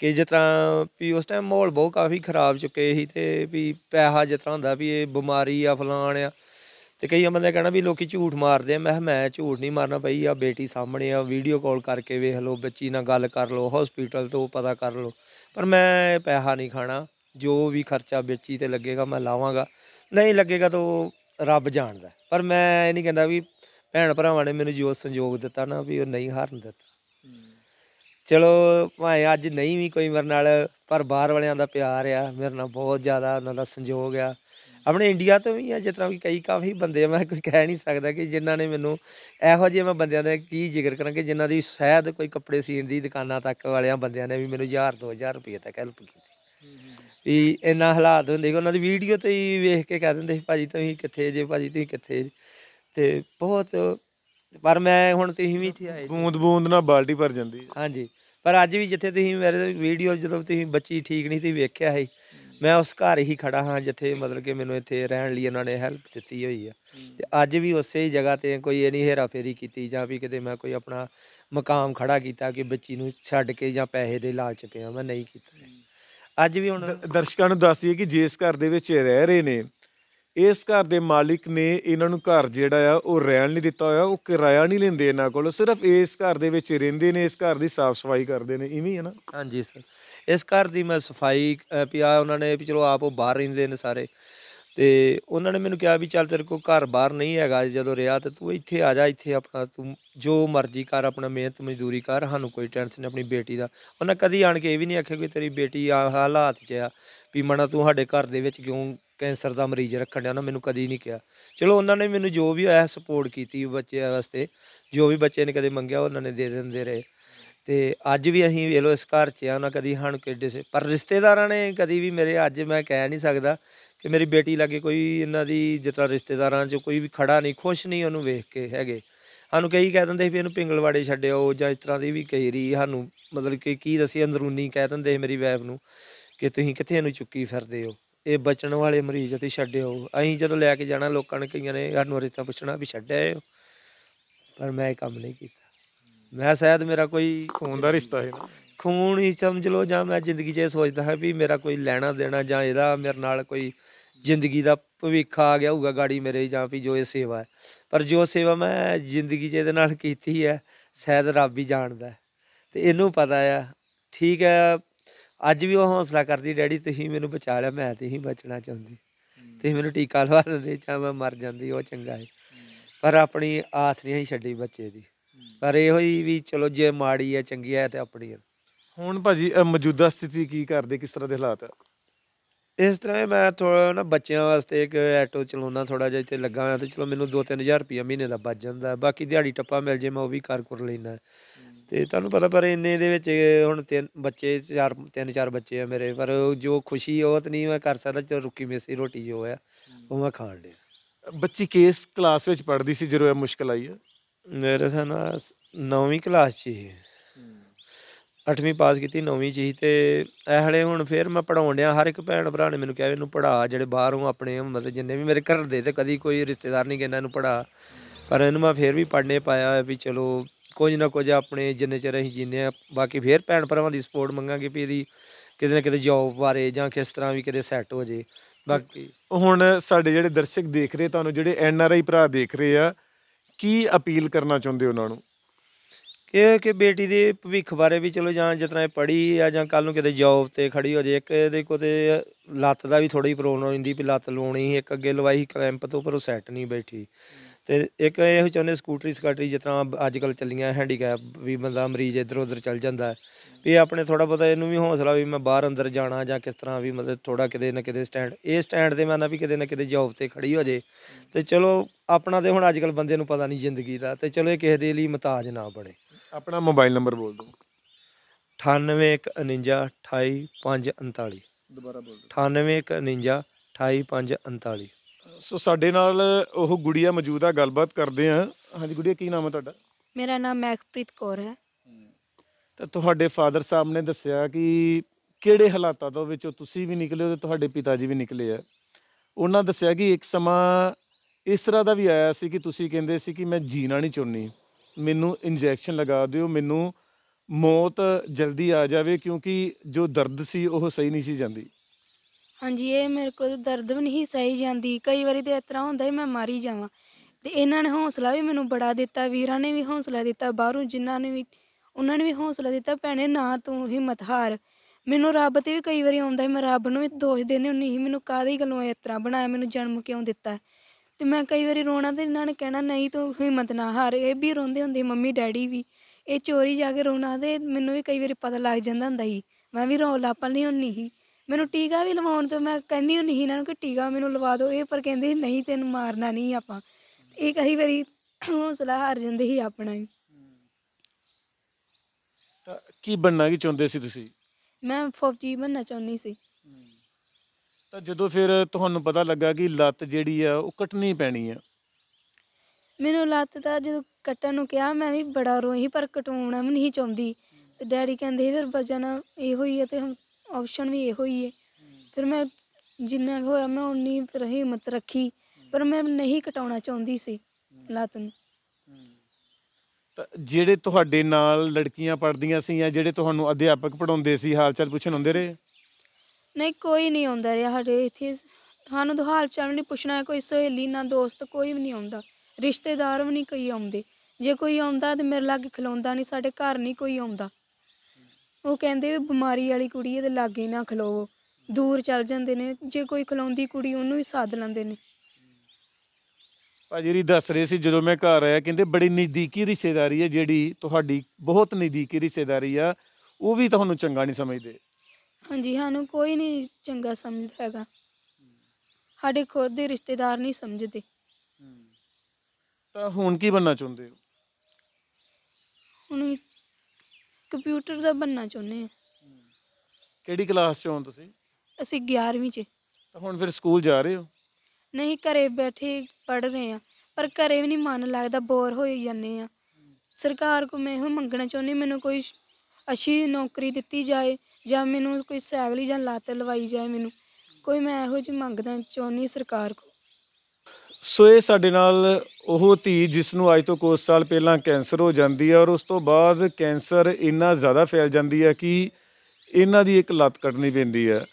ਕਿ ਜਿਸ ਤਰ੍ਹਾਂ ਵੀ ਉਸ ਟਾਈਮ ਮਾਹੌਲ ਬਹੁਤ ਕਾਫੀ ਖਰਾਬ ਚੁੱਕੇ ਸੀ ਤੇ ਵੀ ਪੈਸਾ ਜਿਸ ਤਰ੍ਹਾਂ ਹੁੰਦਾ ਵੀ ਇਹ ਬਿਮਾਰੀ ਆ ਫਲਾਣ ਆ ਤੇ ਕਈ ਬੰਦੇ ਕਹਿਣਾ ਵੀ ਲੋਕੀ ਝੂਠ ਮਾਰਦੇ ਆ ਮੈਂ ਮੈਂ ਝੂਠ ਨਹੀਂ ਮਾਰਨਾ ਪਈ ਆ ਬੇਟੀ ਸਾਹਮਣੇ ਆ ਵੀਡੀਓ ਕਾਲ ਕਰਕੇ ਵੇਖ ਲਓ ਬੱਚੀ ਨਾਲ ਗੱਲ ਕਰ ਲਓ ਹਸਪੀਟਲ ਤੋਂ ਪਤਾ ਕਰ ਲਓ ਪਰ ਮੈਂ ਪੈਸਾ ਨਹੀਂ ਖਾਣਾ ਜੋ ਵੀ ਖਰਚਾ ਬੱਚੀ ਤੇ ਲੱਗੇਗਾ ਮੈਂ ਲਾਵਾਂਗਾ ਨਹੀਂ ਲੱਗੇਗਾ ਤਾਂ ਰੱਬ ਜਾਣਦਾ ਪਰ ਮੈਂ ਇਹ ਨਹੀਂ ਕਹਿੰਦਾ ਵੀ ਭੈਣ ਭਰਾਵਾਂ ਨੇ ਮੈਨੂੰ ਜੋ ਸੰਯੋਗ ਦਿੱਤਾ ਨਾ ਵੀ ਉਹ ਨਹੀਂ ਹਾਰਨ ਦਿੱਤਾ ਚਲੋ ਭਾਵੇਂ ਅੱਜ ਨਹੀਂ ਵੀ ਕੋਈ ਮੇਰੇ ਨਾਲ ਪਰ ਬਾਹਰ ਵਾਲਿਆਂ ਦਾ ਪਿਆਰ ਆ ਮੇਰੇ ਨਾਲ ਬਹੁਤ ਜ਼ਿਆਦਾ ਉਹਨਾਂ ਦਾ ਸੰਯੋਗ ਆ ਆਪਣੇ ਇੰਡੀਆ ਤੋਂ ਵੀ ਆ ਜਿਸ ਤਰ੍ਹਾਂ ਕਿ ਕਈ ਕਾਫੀ ਬੰਦੇ ਮੈਂ ਕੋਈ ਕਹਿ ਨਹੀਂ ਸਕਦਾ ਕਿ ਜਿਨ੍ਹਾਂ ਨੇ ਮੈਨੂੰ ਇਹੋ ਜਿਹੇ ਮੈਂ ਬੰਦਿਆਂ ਦਾ ਕੀ ਜ਼ਿਕਰ ਕਰਾਂ ਕਿ ਜਿਨ੍ਹਾਂ ਦੀ ਸ਼ਾਇਦ ਕੋਈ ਕੱਪੜੇ ਸੀਣ ਦੀ ਦੁਕਾਨਾਂ ਤੱਕ ਵਾਲਿਆਂ ਬੰਦਿਆਂ ਨੇ ਵੀ ਮੈਨੂੰ 1000 2000 ਰੁਪਏ ਤੱਕ ਹੈਲਪ ਕੀਤੀ ਵੀ ਇੰਨਾ ਹਾਲਾਤ ਹੁੰਦੇ ਕਿ ਉਹਨਾਂ ਦੀ ਵੀਡੀਓ ਤੇ ਹੀ ਵੇਖ ਕੇ ਕਹਿ ਦਿੰਦੇ ਸੀ ਭਾਜੀ ਤੁਸੀਂ ਕਿੱਥੇ ਜੇ ਭਾਜੀ ਤੁਸੀਂ ਕਿੱਥੇ ਤੇ ਬਹੁਤ ਪਰ ਮੈਂ ਹੁਣ ਤੁਸੀਂ ਵੀ ਇੱਥੇ ਆਏ ਬੂੰਦ ਬੂੰਦ ਨਾਲ ਬਾਲਟੀ ਭਰ ਜਾਂਦੀ ਹੈ ਹਾਂਜੀ ਪਰ ਅੱਜ ਵੀ ਜਿੱਥੇ ਤੁਸੀਂ ਮੇਰੇ ਵੀਡੀਓ ਜਦੋਂ ਤੁਸੀਂ ਬੱਚੀ ਠੀਕ ਨਹੀਂ ਸੀ ਵੇਖਿਆ ਸੀ ਮੈਂ ਉਸ ਘਰ ਹੀ ਖੜਾ ਹਾਂ ਜਿੱਥੇ ਮਤਲਬ ਕਿ ਮੈਨੂੰ ਇੱਥੇ ਰਹਿਣ ਲਈ ਉਹਨਾਂ ਨੇ ਹੈਲਪ ਦਿੱਤੀ ਹੋਈ ਆ ਤੇ ਅੱਜ ਵੀ ਉਸੇ ਹੀ ਜਗ੍ਹਾ ਤੇ ਕੋਈ ਇਹ ਨਹੀਂ ਫੇਰੀ ਕੀਤੀ ਜਾਂ ਵੀ ਕਿਤੇ ਮੈਂ ਕੋਈ ਆਪਣਾ ਮਕਾਮ ਖੜਾ ਕੀਤਾ ਕਿ ਬੱਚੀ ਨੂੰ ਛੱਡ ਕੇ ਜਾਂ ਪੈਸੇ ਦੇ ਲਾਲਚ ਪਿਆ ਮੈਂ ਨਹੀਂ ਕੀਤਾ ਅੱਜ ਵੀ ਹੁਣ ਦਰਸ਼ਕਾਂ ਨੂੰ ਦੱਸ ਦਈਏ ਕਿ ਜਿਸ ਘਰ ਦੇ ਵਿੱਚ ਰਹਿ ਰਹੇ ਨੇ ਇਸ ਘਰ ਦੇ ਮਾਲਿਕ ਨੇ ਇਹਨਾਂ ਨੂੰ ਘਰ ਜਿਹੜਾ ਆ ਉਹ ਰਹਿਣ ਲਈ ਦਿੱਤਾ ਹੋਇਆ ਉਹ ਕਿਰਾਇਆ ਨਹੀਂ ਲੈਂਦੇ ਇਹਨਾਂ ਕੋਲ ਸਿਰਫ ਇਸ ਘਰ ਦੇ ਵਿੱਚ ਰਹਿੰਦੇ ਨੇ ਇਸ ਘਰ ਦੀ ਸਾਫ਼ ਸਫਾਈ ਕਰਦੇ ਨੇ ਇਵੇਂ ਹੀ ਹੈ ਨਾ ਹਾਂਜੀ ਸਰ ਇਸ ਘਰ ਦੀ ਮੈਂ ਸਫਾਈ ਪਿਆ ਉਹਨਾਂ ਨੇ ਵੀ ਚਲੋ ਆਪ ਉਹ ਬਾਹਰ ਰਹਿੰਦੇ ਨੇ ਸਾਰੇ ਤੇ ਉਹਨਾਂ ਨੇ ਮੈਨੂੰ ਕਿਹਾ ਵੀ ਚੱਲ ਤੇਰੇ ਕੋ ਘਰ ਬਾਹਰ ਨਹੀਂ ਹੈਗਾ ਜਦੋਂ ਰਿਹਾ ਤੇ ਤੂੰ ਇੱਥੇ ਆ ਜਾ ਇੱਥੇ ਆਪਣਾ ਤੂੰ ਜੋ ਮਰਜ਼ੀ ਕਰ ਆਪਣਾ ਮਿਹਨਤ ਮਜ਼ਦੂਰੀ ਕਰ ਸਾਨੂੰ ਕੋਈ ਟੈਨਸ਼ਨ ਨਹੀਂ ਆਪਣੀ ਬੇਟੀ ਦਾ ਉਹਨਾਂ ਕਦੀ ਆਣ ਕੇ ਇਹ ਵੀ ਨਹੀਂ ਆਖਿਆ ਕਿ ਤੇਰੀ ਬੇਟੀ ਆ ਹਾਲਾਤ 'ਚ ਆ ਵੀ ਮਣਾ ਤੂੰ ਸਾਡੇ ਘਰ ਦੇ ਵਿੱਚ ਕਿਉਂ ਕੈਂਸਰ ਦਾ ਮਰੀਜ਼ ਰੱਖਣ ਡਿਆ ਉਹਨਾਂ ਮੈਨੂੰ ਕਦੀ ਨਹੀਂ ਕਿਹਾ ਚਲੋ ਉਹਨਾਂ ਨੇ ਮੈਨੂੰ ਜੋ ਵੀ ਹੋਇਆ ਸਪੋਰਟ ਕੀਤੀ ਬੱਚੇ ਵਾਸਤੇ ਜੋ ਵੀ ਬੱਚੇ ਨੇ ਕਦੇ ਮੰਗਿਆ ਉਹਨਾਂ ਨੇ ਦੇ ਦਿੰਦੇ ਰਹੇ ਤੇ ਅੱਜ ਵੀ ਅਸੀਂ ਵੇਲੋ ਲੋ ਇਸ ਘਰ 'ਚ ਆ ਉਹਨਾਂ ਕਦੀ ਹਣ ਕਿੱਡੇ ਸੇ ਪਰ ਰਿਸ਼ਤੇਦਾਰਾਂ ਨੇ ਕਦੀ ਵੀ ਮੇਰੇ ਅੱਜ ਮੈਂ ਕਹਿ ਨਹੀਂ ਸਕਦਾ ਕਿ ਮੇਰੀ ਬੇਟੀ ਲੱਗੇ ਕੋਈ ਇਹਨਾਂ ਦੀ ਜਿਤਨਾ ਰਿਸ਼ਤੇਦਾਰਾਂ 'ਚ ਕੋਈ ਵੀ ਖੜਾ ਨਹੀਂ ਖੁਸ਼ ਨਹੀਂ ਉਹਨੂੰ ਵੇਖ ਕੇ ਹੈਗੇ ਸਾਨੂੰ ਕਈ ਕਹਿ ਦਿੰਦੇ ਵੀ ਇਹਨੂੰ ਪਿੰਗਲਵਾੜੇ ਛੱਡਿਓ ਜਾਂ ਇਸ ਤਰ੍ਹਾਂ ਦੀ ਵੀ ਕਹੀ ਰਹੀ ਸਾਨੂੰ ਮਤਲਬ ਕਿ ਕੀ ਦਸੀ ਅੰਦਰੂਨੀ ਕਹਿ ਦਿੰਦੇ ਮੇਰੀ ਵਾਈਫ ਨੂੰ ਕਿ ਤੁਸੀਂ ਕਿੱਥੇ ਇਹਨੂੰ ਚੁੱਕੀ ਫਿਰਦੇ ਹੋ ਇਹ ਬਚਣ ਵਾਲੇ ਮਰੀਜ਼ ਤੇ ਛੱਡਿਓ ਅਸੀਂ ਜਦੋਂ ਲੈ ਕੇ ਜਾਣਾ ਲੋਕਾਂ ਨੇ ਕਈਆਂ ਨੇ ਸਾਨੂੰ ਰਿਸ਼ਤਾ ਪੁੱਛਣਾ ਵੀ ਛੱਡਿਆ ਪਰ ਮੈਂ ਇਹ ਕੰਮ ਨਹੀਂ ਕੀਤਾ ਮੈਂ ਸ਼ਾਇਦ ਮੇਰਾ ਕੋਈ ਖੂਨ ਦਾ ਰਿਸ਼ਤਾ ਹੈ ਖੂਨ ਹੀ ਸਮਝ ਲਓ ਜਾਂ ਮੈਂ ਜ਼ਿੰਦਗੀ 'ਚ ਇਹ ਸੋਚਦਾ ਹਾਂ ਵੀ ਮੇਰਾ ਕੋਈ ਲੈਣਾ ਦੇਣਾ ਜਾਂ ਇਹਦਾ ਮੇਰੇ ਨਾਲ ਕੋਈ ਜ਼ਿੰਦਗੀ ਦਾ ਭਵਿੱਖ ਆ ਗਿਆ ਹੋਊਗਾ ਗਾੜੀ ਮੇਰੇ ਜਾਂ ਵੀ ਜੋ ਇਹ ਸੇਵਾ ਹੈ ਪਰ ਜੋ ਸੇਵਾ ਮੈਂ ਜ਼ਿੰਦਗੀ 'ਚ ਇਹਦੇ ਨਾਲ ਕੀਤੀ ਹੈ ਸ਼ਾਇਦ ਰੱਬ ਹੀ ਜਾਣਦਾ ਤੇ ਇਹਨੂੰ ਪਤਾ ਆ ਠੀਕ ਹੈ ਅੱਜ ਵੀ ਉਹ ਹੌਸਲਾ ਕਰਦੀ ਡੈਡੀ ਤੁਸੀਂ ਮੈਨੂੰ ਬਚਾ ਲਿਆ ਮੈਂ ਤੇ ਹੀ ਬਚਣਾ ਚਾਹੁੰਦੀ ਤੁਸੀਂ ਮੈਨੂੰ ਟੀਕਾ ਲਵਾ ਦਿੰਦੇ ਜਾਂ ਮੈਂ ਮਰ ਜਾਂਦੀ ਉਹ ਚੰਗਾ ਹੈ ਪਰ ਆਪਣੀ ਆਸ ਨਹੀਂ ਛੱਡੀ ਬੱਚੇ ਦੀ ਪਰ ਇਹੋ ਹੀ ਵੀ ਚਲੋ ਜੇ ਮਾੜੀ ਹੈ ਚੰਗੀ ਹੈ ਤੇ ਆਪਣੀ ਹੈ ਹੁਣ ਭਾਜੀ ਮੌਜੂਦਾ ਸਥਿਤੀ ਕੀ ਕਰਦੇ ਕਿਸ ਤਰ੍ਹਾਂ ਦੇ ਹਾਲਾਤ ਹੈ ਇਸ ਤਰ੍ਹਾਂ ਮੈਂ ਥੋੜਾ ਨਾ ਬੱਚਿਆਂ ਵਾਸਤੇ ਇੱਕ ਐਟੋ ਚਲਾਉਣਾ ਥੋੜਾ ਜਿਹਾ ਇੱਥੇ ਲੱਗਾ ਹੋਇਆ ਤੇ ਚਲੋ ਮੈਨੂੰ 2-3000 ਰੁਪਏ ਮਹੀਨੇ ਦਾ ਬਚ ਜਾਂਦਾ ਬਾਕੀ ਦਿਹਾੜੀ ਟੱਪਾ ਮਿਲ ਜੇ ਮੈਂ ਉਹ ਵੀ ਕਰ ਕਰ ਲੈਣਾ ਤੇ ਤੁਹਾਨੂੰ ਪਤਾ ਪਰ ਇੰਨੇ ਦੇ ਵਿੱਚ ਹੁਣ ਤਿੰਨ ਬੱਚੇ ਚਾਰ ਤਿੰਨ ਚਾਰ ਬੱਚੇ ਆ ਮੇਰੇ ਪਰ ਜੋ ਖੁਸ਼ੀ ਉਹ ਤਾਂ ਨਹੀਂ ਮੈਂ ਕਰ ਸਕਦਾ ਚਲੋ ਰੁੱਕੀ ਮੇਸੀ ਰੋਟੀ ਜੋ ਆ ਉਹ ਮੈਂ ਖਾਣ ਲਿਆ ਬੱਚੀ ਕਿਸ ਕਲਾਸ ਵਿੱਚ ਪੜਦੀ ਸੀ ਜਦੋਂ ਇਹ ਮੁਸ਼ਕਲ ਆਈ ਹੈ ਮੇਰੇ ਸਨ 9ਵੀਂ ਕਲਾਸ 'ਚ ਹੀ 8ਵੀਂ ਪਾਸ ਕੀਤੀ 9ਵੀਂ 'ਚ ਹੀ ਤੇ ਇਹ ਹਲੇ ਹੁਣ ਫੇਰ ਮੈਂ ਪੜਾਉਣ ਡਿਆ ਹਰ ਇੱਕ ਭੈਣ ਭਰਾ ਨੇ ਮੈਨੂੰ ਕਿਹਾ ਇਹਨੂੰ ਪੜਾ ਜਿਹੜੇ ਬਾਹਰੋਂ ਆਪਣੇ ਮਤਲਬ ਜਿੰਨੇ ਵੀ ਮੇਰੇ ਘਰ ਦੇ ਤੇ ਕਦੀ ਕੋਈ ਰਿਸ਼ਤੇਦਾਰ ਨਹੀਂ ਕਹਿੰਦਾ ਇਹਨੂੰ ਪੜਾ ਪਰ ਇਹਨੂੰ ਮੈਂ ਫੇਰ ਵੀ ਪੜਨੇ ਪਾਇਆ ਵੀ ਚਲੋ ਕੁਝ ਨਾ ਕੁਝ ਆਪਣੇ ਜਿੰਨੇ ਚਿਰ ਅਸੀਂ ਜੀਨੇ ਆ ਬਾਕੀ ਫੇਰ ਭੈਣ ਭਰਾਵਾਂ ਦੀ ਸਪੋਰਟ ਮੰਗਾਂਗੇ ਵੀ ਇਹਦੀ ਕਿਤੇ ਨਾ ਕਿਤੇ ਜੌਬ ਬਾਰੇ ਜਾਂ ਕਿਸ ਤਰ੍ਹਾਂ ਵੀ ਕਿਤੇ ਸੈੱਟ ਹੋ ਜੇ ਬਾਕੀ ਹੁਣ ਸਾਡੇ ਜਿਹੜੇ ਦਰਸ਼ਕ ਦੇਖ ਰਹੇ ਤੁਹਾਨੂੰ ਜਿਹੜੇ ਐਨ ਆਰ ਆਈ ਭਰਾ ਦੇਖ ਰਹੇ ਆ ਕੀ ਅਪੀਲ ਕਰਨਾ ਚਾਹੁੰਦੇ ਉਹਨਾਂ ਨੂੰ ਕਿ ਕਿ ਬੇਟੀ ਦੇ ਭਵਿੱਖ ਬਾਰੇ ਵੀ ਚਲੋ ਜਾਂ ਜਿਤਨਾ ਇਹ ਪੜੀ ਆ ਜਾਂ ਕੱਲ ਨੂੰ ਕਿਤੇ ਜੌਬ ਤੇ ਖੜੀ ਹੋ ਜੇ ਇੱਕ ਇਹਦੇ ਕੋਤੇ ਲੱਤ ਦਾ ਵੀ ਥੋੜੀ ਪ੍ਰੋਬਲਮ ਹੋ ਜਾਂਦੀ ਵੀ ਲੱਤ ਲਾਉਣੀ ਇੱਕ ਅੱਗੇ ਲਵਾਈ ਕਲੈਂਪ ਤੋਂ ਪਰ ਉਹ ਸੈੱਟ ਨਹੀਂ ਬੈਠੀ ਤੇ ਇੱਕ ਇਹੋ ਚਾਹੁੰਦੇ ਸਕੂਟਰੀ ਸਕਾਟਰੀ ਜਿਸ ਤਰ੍ਹਾਂ ਅੱਜ ਕੱਲ ਚੱਲੀਆਂ ਹੈਂਡੀਕੈਪ ਵੀ ਬੰਦਾ ਮਰੀਜ਼ ਇੱਧਰ ਉੱਧਰ ਚੱਲ ਜਾਂਦਾ ਹੈ ਵੀ ਆਪਣੇ ਥੋੜਾ ਬਤਾ ਇਹਨੂੰ ਵੀ ਹੌਸਲਾ ਵੀ ਮੈਂ ਬਾਹਰ ਅੰਦਰ ਜਾਣਾ ਜਾਂ ਕਿਸ ਤਰ੍ਹਾਂ ਵੀ ਮਤਲਬ ਥੋੜਾ ਕਿਤੇ ਨਾ ਕਿਤੇ ਸਟੈਂਡ ਇਹ ਸਟੈਂਡ ਤੇ ਮੈਂ ਨਾ ਵੀ ਕਿਤੇ ਨਾ ਕਿਤੇ ਜੌਬ ਤੇ ਖੜੀ ਹੋ ਜੇ ਤੇ ਚਲੋ ਆਪਣਾ ਤੇ ਹੁਣ ਅੱਜ ਕੱਲ ਬੰਦੇ ਨੂੰ ਪਤਾ ਨਹੀਂ ਜ਼ਿੰਦਗੀ ਦਾ ਤੇ ਚਲੋ ਇਹ ਕਿਸੇ ਦੇ ਲਈ ਮਤਾਜ ਨਾ ਬਣੇ ਆਪਣਾ ਮੋਬਾਈਲ ਨੰਬਰ ਬੋਲ ਦੋ 9849 ਦੁਬਾਰਾ ਬੋਲ ਦੋ 9849 ਸੋ ਸਾਡੇ ਨਾਲ ਉਹ ਗੁੜੀਆ ਮੌਜੂਦ ਆ ਗੱਲਬਾਤ ਕਰਦੇ ਆ ਹਾਂਜੀ ਗੁੜੀਆ ਕੀ ਨਾਮ ਹੈ ਤੁਹਾਡਾ ਮੇਰਾ ਨਾਮ ਮਹਿਕਪ੍ਰੀਤ ਕੌਰ ਹੈ ਤਾਂ ਤੁਹਾਡੇ ਫਾਦਰ ਸਾਹਿਬ ਨੇ ਦੱਸਿਆ ਕਿ ਕਿਹੜੇ ਹਾਲਾਤਾਂ ਤੋਂ ਵਿੱਚੋਂ ਤੁਸੀਂ ਵੀ ਨਿਕਲੇ ਹੋ ਤੇ ਤੁਹਾਡੇ ਪਿਤਾ ਜੀ ਵੀ ਨਿਕਲੇ ਆ ਉਹਨਾਂ ਦੱਸਿਆ ਕਿ ਇੱਕ ਸਮਾਂ ਇਸ ਤਰ੍ਹਾਂ ਦਾ ਵੀ ਆਇਆ ਸੀ ਕਿ ਤੁਸੀਂ ਕਹਿੰਦੇ ਸੀ ਕਿ ਮੈਂ ਜੀਣਾ ਨਹੀਂ ਚੁਣਨੀ ਮੈਨੂੰ ਇੰਜੈਕਸ਼ਨ ਲਗਾ ਦਿਓ ਮੈਨੂੰ ਮੌਤ ਜਲਦੀ ਆ ਜਾਵੇ ਕਿਉਂਕਿ ਜੋ ਦਰਦ ਸੀ ਉਹ ਸਹੀ ਨਹੀਂ ਸੀ ਜਾਂਦੀ ਹਾਂਜੀ ਇਹ ਮੇਰੇ ਕੋਲ ਦਰਦ ਵੀ ਨਹੀਂ ਸਹੀ ਜਾਂਦੀ ਕਈ ਵਾਰੀ ਤੇ ਇਸ ਤਰ੍ਹਾਂ ਹੁੰਦਾ ਮੈਂ ਮਾਰੀ ਜਾਵਾਂ ਤੇ ਇਹਨਾਂ ਨੇ ਹੌਸਲਾ ਵੀ ਮੈਨੂੰ ਬੜਾ ਦਿੱਤਾ ਵੀਰਾਂ ਨੇ ਵੀ ਹੌਸਲਾ ਦਿੱਤਾ ਬਾਹਰੋਂ ਜਿਨ੍ਹਾਂ ਨੇ ਵੀ ਉਹਨਾਂ ਨੇ ਵੀ ਹੌਸਲਾ ਦਿੱਤਾ ਭੈਣੇ ਨਾ ਤੂੰ ਹਿੰਮਤ ਹਾਰ ਮੈਨੂੰ ਰੱਬ ਤੇ ਵੀ ਕਈ ਵਾਰੀ ਆਉਂਦਾ ਮੈਂ ਰੱਬ ਨੂੰ ਵੀ ਦੋਸ਼ ਦੇਣੇ ਹੁੰਨੀ ਨਹੀਂ ਮੈਨੂੰ ਕਾਹਦੀ ਗੱਲੋਂ ਇਸ ਤਰ੍ਹਾਂ ਬਣਾਇਆ ਮੈਨੂੰ ਜਨਮ ਕਿਉਂ ਦਿੱਤਾ ਤੇ ਮੈਂ ਕਈ ਵਾਰੀ ਰੋਣਾ ਤੇ ਇਹਨਾਂ ਨੇ ਕਹਿਣਾ ਨਹੀਂ ਤੂੰ ਹਿੰਮਤ ਨਾ ਹਾਰ ਇਹ ਵੀ ਰੋਂਦੇ ਹੁੰਦੇ ਮੰਮੀ ਡੈਡੀ ਵੀ ਇਹ ਚੋਰੀ ਜਾ ਕੇ ਰੋਣਾ ਤੇ ਮੈਨੂੰ ਵੀ ਕਈ ਵਾਰੀ ਪਤਾ ਲੱਗ ਜਾਂਦਾ ਹੁੰਦਾ ਸੀ ਮੈਂ ਵੀ ਰੋਣ ਲੱਗ ਨਹੀਂ ਹੁੰਨੀ ਸੀ ਮੈਨੂੰ ਟੀਕਾ ਵੀ ਲਵਾਉਣ ਤੋਂ ਮੈਂ ਕਹਿੰਨੀ ਹੁੰਨੀ ਇਹਨਾਂ ਨੂੰ ਕਿ ਟੀਕਾ ਮੈਨੂੰ ਲਵਾ ਦਿਓ ਇਹ ਪਰ ਕਹਿੰਦੇ ਨਹੀਂ ਤੈਨੂੰ ਮਾਰਨਾ ਨਹੀਂ ਆਪਾਂ ਇਹ ਕਈ ਵਾਰੀ ਹੌਸਲਾ ਹਾਰ ਜਾਂਦੇ ਹੀ ਆਪਣਾ ਹੀ ਤਾਂ ਕੀ ਬੰਨਣਾ ਕੀ ਚਾਹੁੰਦੇ ਸੀ ਤੁਸੀਂ ਮੈਂ ਫੌਜੀ ਬੰਨਣਾ ਚਾਹੁੰਨੀ ਸੀ ਤਾਂ ਜਦੋਂ ਫਿਰ ਤੁਹਾਨੂੰ ਪਤਾ ਲੱਗਾ ਕਿ ਲੱਤ ਜਿਹੜੀ ਆ ਉਹ ਕੱਟਣੀ ਪੈਣੀ ਆ ਮੈਨੂੰ ਲੱਤ ਦਾ ਜਦੋਂ ਕੱਟਣ ਨੂੰ ਕਿਹਾ ਮੈਂ ਵੀ ਬੜਾ ਰੋਈ ਪਰ ਕਟਾਉਣਾ ਵੀ ਨਹੀਂ ਚਾਹੁੰਦੀ ਤੇ ਡੈਡੀ ਕਹਿੰਦੇ ਫਿਰ ਵਜਨ ਇਹੋ ਹੀ ਆ ਤੇ ਹੁਣ ਆਪਸ਼ਨ ਵੀ ਇਹੋ ਹੀ ਹੈ ਫਿਰ ਮੈਂ ਜਿੰਨਾ ਹੋਇਆ ਮੈਂ ਉਨੀ ਫਿਰ ਹਿੰਮਤ ਰੱਖੀ ਪਰ ਮੈਂ ਨਹੀਂ ਕਟਾਉਣਾ ਚਾਹੁੰਦੀ ਸੀ ਲੱਤ ਨੂੰ ਜਿਹੜੇ ਤੁਹਾਡੇ ਨਾਲ ਲੜਕੀਆਂ ਪੜਦੀਆਂ ਸੀ ਜਾਂ ਜਿਹੜੇ ਤੁਹਾਨੂੰ ਅਧਿਆਪਕ ਪੜਾਉਂਦੇ ਸੀ ਚਾਲ ਪੁੱਛਣ ਆਉਂਦੇ ਰਹੇ ਨਹੀਂ ਕੋਈ ਨਹੀਂ ਆਉਂਦਾ ਰਿਹਾ ਸਾਡੇ ਇੱਥੇ ਸਾਨੂੰ ਤਾਂ ਹਾਲ ਚਾਲ ਨਹੀਂ ਪੁੱਛਣਾ ਕੋਈ ਸਹੇਲੀ ਨਾ ਦੋਸਤ ਕੋਈ ਵੀ ਨਹੀਂ ਆਉਂਦਾ ਰਿਸ਼ਤੇਦਾਰ ਵੀ ਨਹੀਂ ਕੋਈ ਆਉਂਦੇ ਜੇ ਕੋਈ ਆਉਂਦਾ ਤੇ ਮੇਰੇ ਲੱਗ ਖਲੋਂਦਾ ਨਹੀਂ ਸਾਡੇ ਘਰ ਨਹੀਂ ਕੋਈ ਆਉਂਦਾ ਉਹ ਕਹਿੰਦੇ ਵੀ ਬਿਮਾਰੀ ਵਾਲੀ ਕੁੜੀ ਇਹਦੇ ਲਾਗੇ ਨਾ ਖਲੋਵੋ ਦੂਰ ਚੱਲ ਜਾਂਦੇ ਨੇ ਜੇ ਕੋਈ ਖਲੋਂਦੀ ਕੁੜੀ ਉਹਨੂੰ ਵੀ ਸਾਧ ਲੈਂਦੇ ਨੇ ਭਾਜੀ ਜੀ ਦੱਸ ਰਹੇ ਸੀ ਜਦੋਂ ਮੈਂ ਘਰ ਆਇਆ ਕਹਿੰਦੇ ਬੜੀ ਨਜ਼ਦੀਕੀ ਰਿਸ਼ਤੇਦਾਰੀ ਹੈ ਜਿਹੜੀ ਤੁਹਾਡੀ ਬਹੁਤ ਨਜ਼ਦੀਕੀ ਰਿਸ਼ਤੇਦਾਰੀ ਆ ਉਹ ਵੀ ਤੁਹਾਨੂੰ ਚੰਗਾ ਨਹੀਂ ਸਮਝਦੇ ਹਾਂਜੀ ਸਾਨੂੰ ਕੋਈ ਨਹੀਂ ਚੰਗਾ ਸਮਝਦਾ ਹੈਗਾ ਸਾਡੇ ਖੁਦ ਦੇ ਰਿਸ਼ਤੇਦਾਰ ਨਹੀਂ ਸਮਝਦੇ ਤਾਂ ਹੁਣ ਕੀ ਬੰਨਾ ਚਾਹੁੰਦੇ ਹੋ ਹੁਣ ਕੰਪਿਊਟਰ ਦਾ ਬੰਨਾ ਚਾਹੁੰਦੇ ਆ ਕਿਹੜੀ ਕਲਾਸ ਚ ਹੋ ਤੁਸੀਂ ਅਸੀਂ 11ਵੀਂ ਚ ਤਾਂ ਹੁਣ ਫਿਰ ਸਕੂਲ ਜਾ ਰਹੇ ਹੋ ਨਹੀਂ ਘਰੇ ਬੈਠੇ ਪੜ ਰਹੇ ਆ ਪਰ ਘਰੇ ਵੀ ਨਹੀਂ ਮਨ ਲੱਗਦਾ ਬੋਰ ਹੋਈ ਜਾਂਦੇ ਆ ਸਰਕਾਰ ਕੋ ਮੈਂ ਇਹੋ ਮੰਗਣਾ ਚਾਹੁੰਦੀ ਮੈਨੂੰ ਕੋਈ ਅਸ਼ੀ ਨੌਕਰੀ ਦਿੱਤੀ ਜਾਏ ਜਾਂ ਮੈਨੂੰ ਕੋਈ ਸੈਗਲੀ ਜਾਂ ਲਾਤ ਲਵਾਈ ਜਾਏ ਮੈਨੂੰ ਕੋਈ ਮੈਂ ਇਹੋ ਜਿਹੀ ਮੰਗਦਾ ਚਾਹੁੰਦੀ ਸਰਕਾਰ ਕੋ ਸੋ ਇਹ ਸਾਡੇ ਨਾਲ ਉਹ ਧੀ ਜਿਸ ਨੂੰ ਅੱਜ ਤੋਂ ਕੁਝ ਸਾਲ ਪਹਿਲਾਂ ਕੈਂਸਰ ਹੋ ਜਾਂਦੀ ਹੈ ਔਰ ਉਸ ਤੋਂ ਬਾਅਦ ਕੈਂਸਰ ਇੰਨਾ ਜ਼ਿਆਦਾ ਫੈਲ ਜਾਂਦੀ ਹੈ ਕਿ ਇਹਨਾਂ ਦੀ ਇੱਕ ਲੱਤ ਕੱਟਣੀ ਪੈਂਦੀ ਹੈ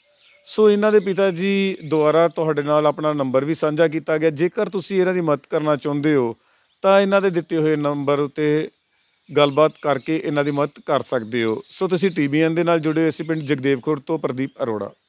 ਸੋ ਇਹਨਾਂ ਦੇ ਪਿਤਾ ਜੀ ਦੁਆਰਾ ਤੁਹਾਡੇ ਨਾਲ ਆਪਣਾ ਨੰਬਰ ਵੀ ਸਾਂਝਾ ਕੀਤਾ ਗਿਆ ਜੇਕਰ ਤੁਸੀਂ ਇਹਨਾਂ ਦੀ ਮਦਦ ਕਰਨਾ ਚਾਹੁੰਦੇ ਹੋ ਤਾਂ ਇਹਨਾਂ ਦੇ ਦਿੱਤੇ ਹੋਏ ਨੰਬਰ ਉਤੇ ਗੱਲਬਾਤ ਕਰਕੇ ਇਹਨਾਂ ਦੀ ਮਦਦ ਕਰ ਸਕਦੇ ਹੋ ਸੋ ਤੁਸੀਂ ਟੀਵੀਐਨ ਦੇ ਨਾਲ ਜੁੜੇ ਹੋਏ ਸੀ ਪਿੰਡ ਜਗਦੇਵਖੁਰ ਤੋਂ ਪ੍ਰਦੀਪ ਅਰੋੜਾ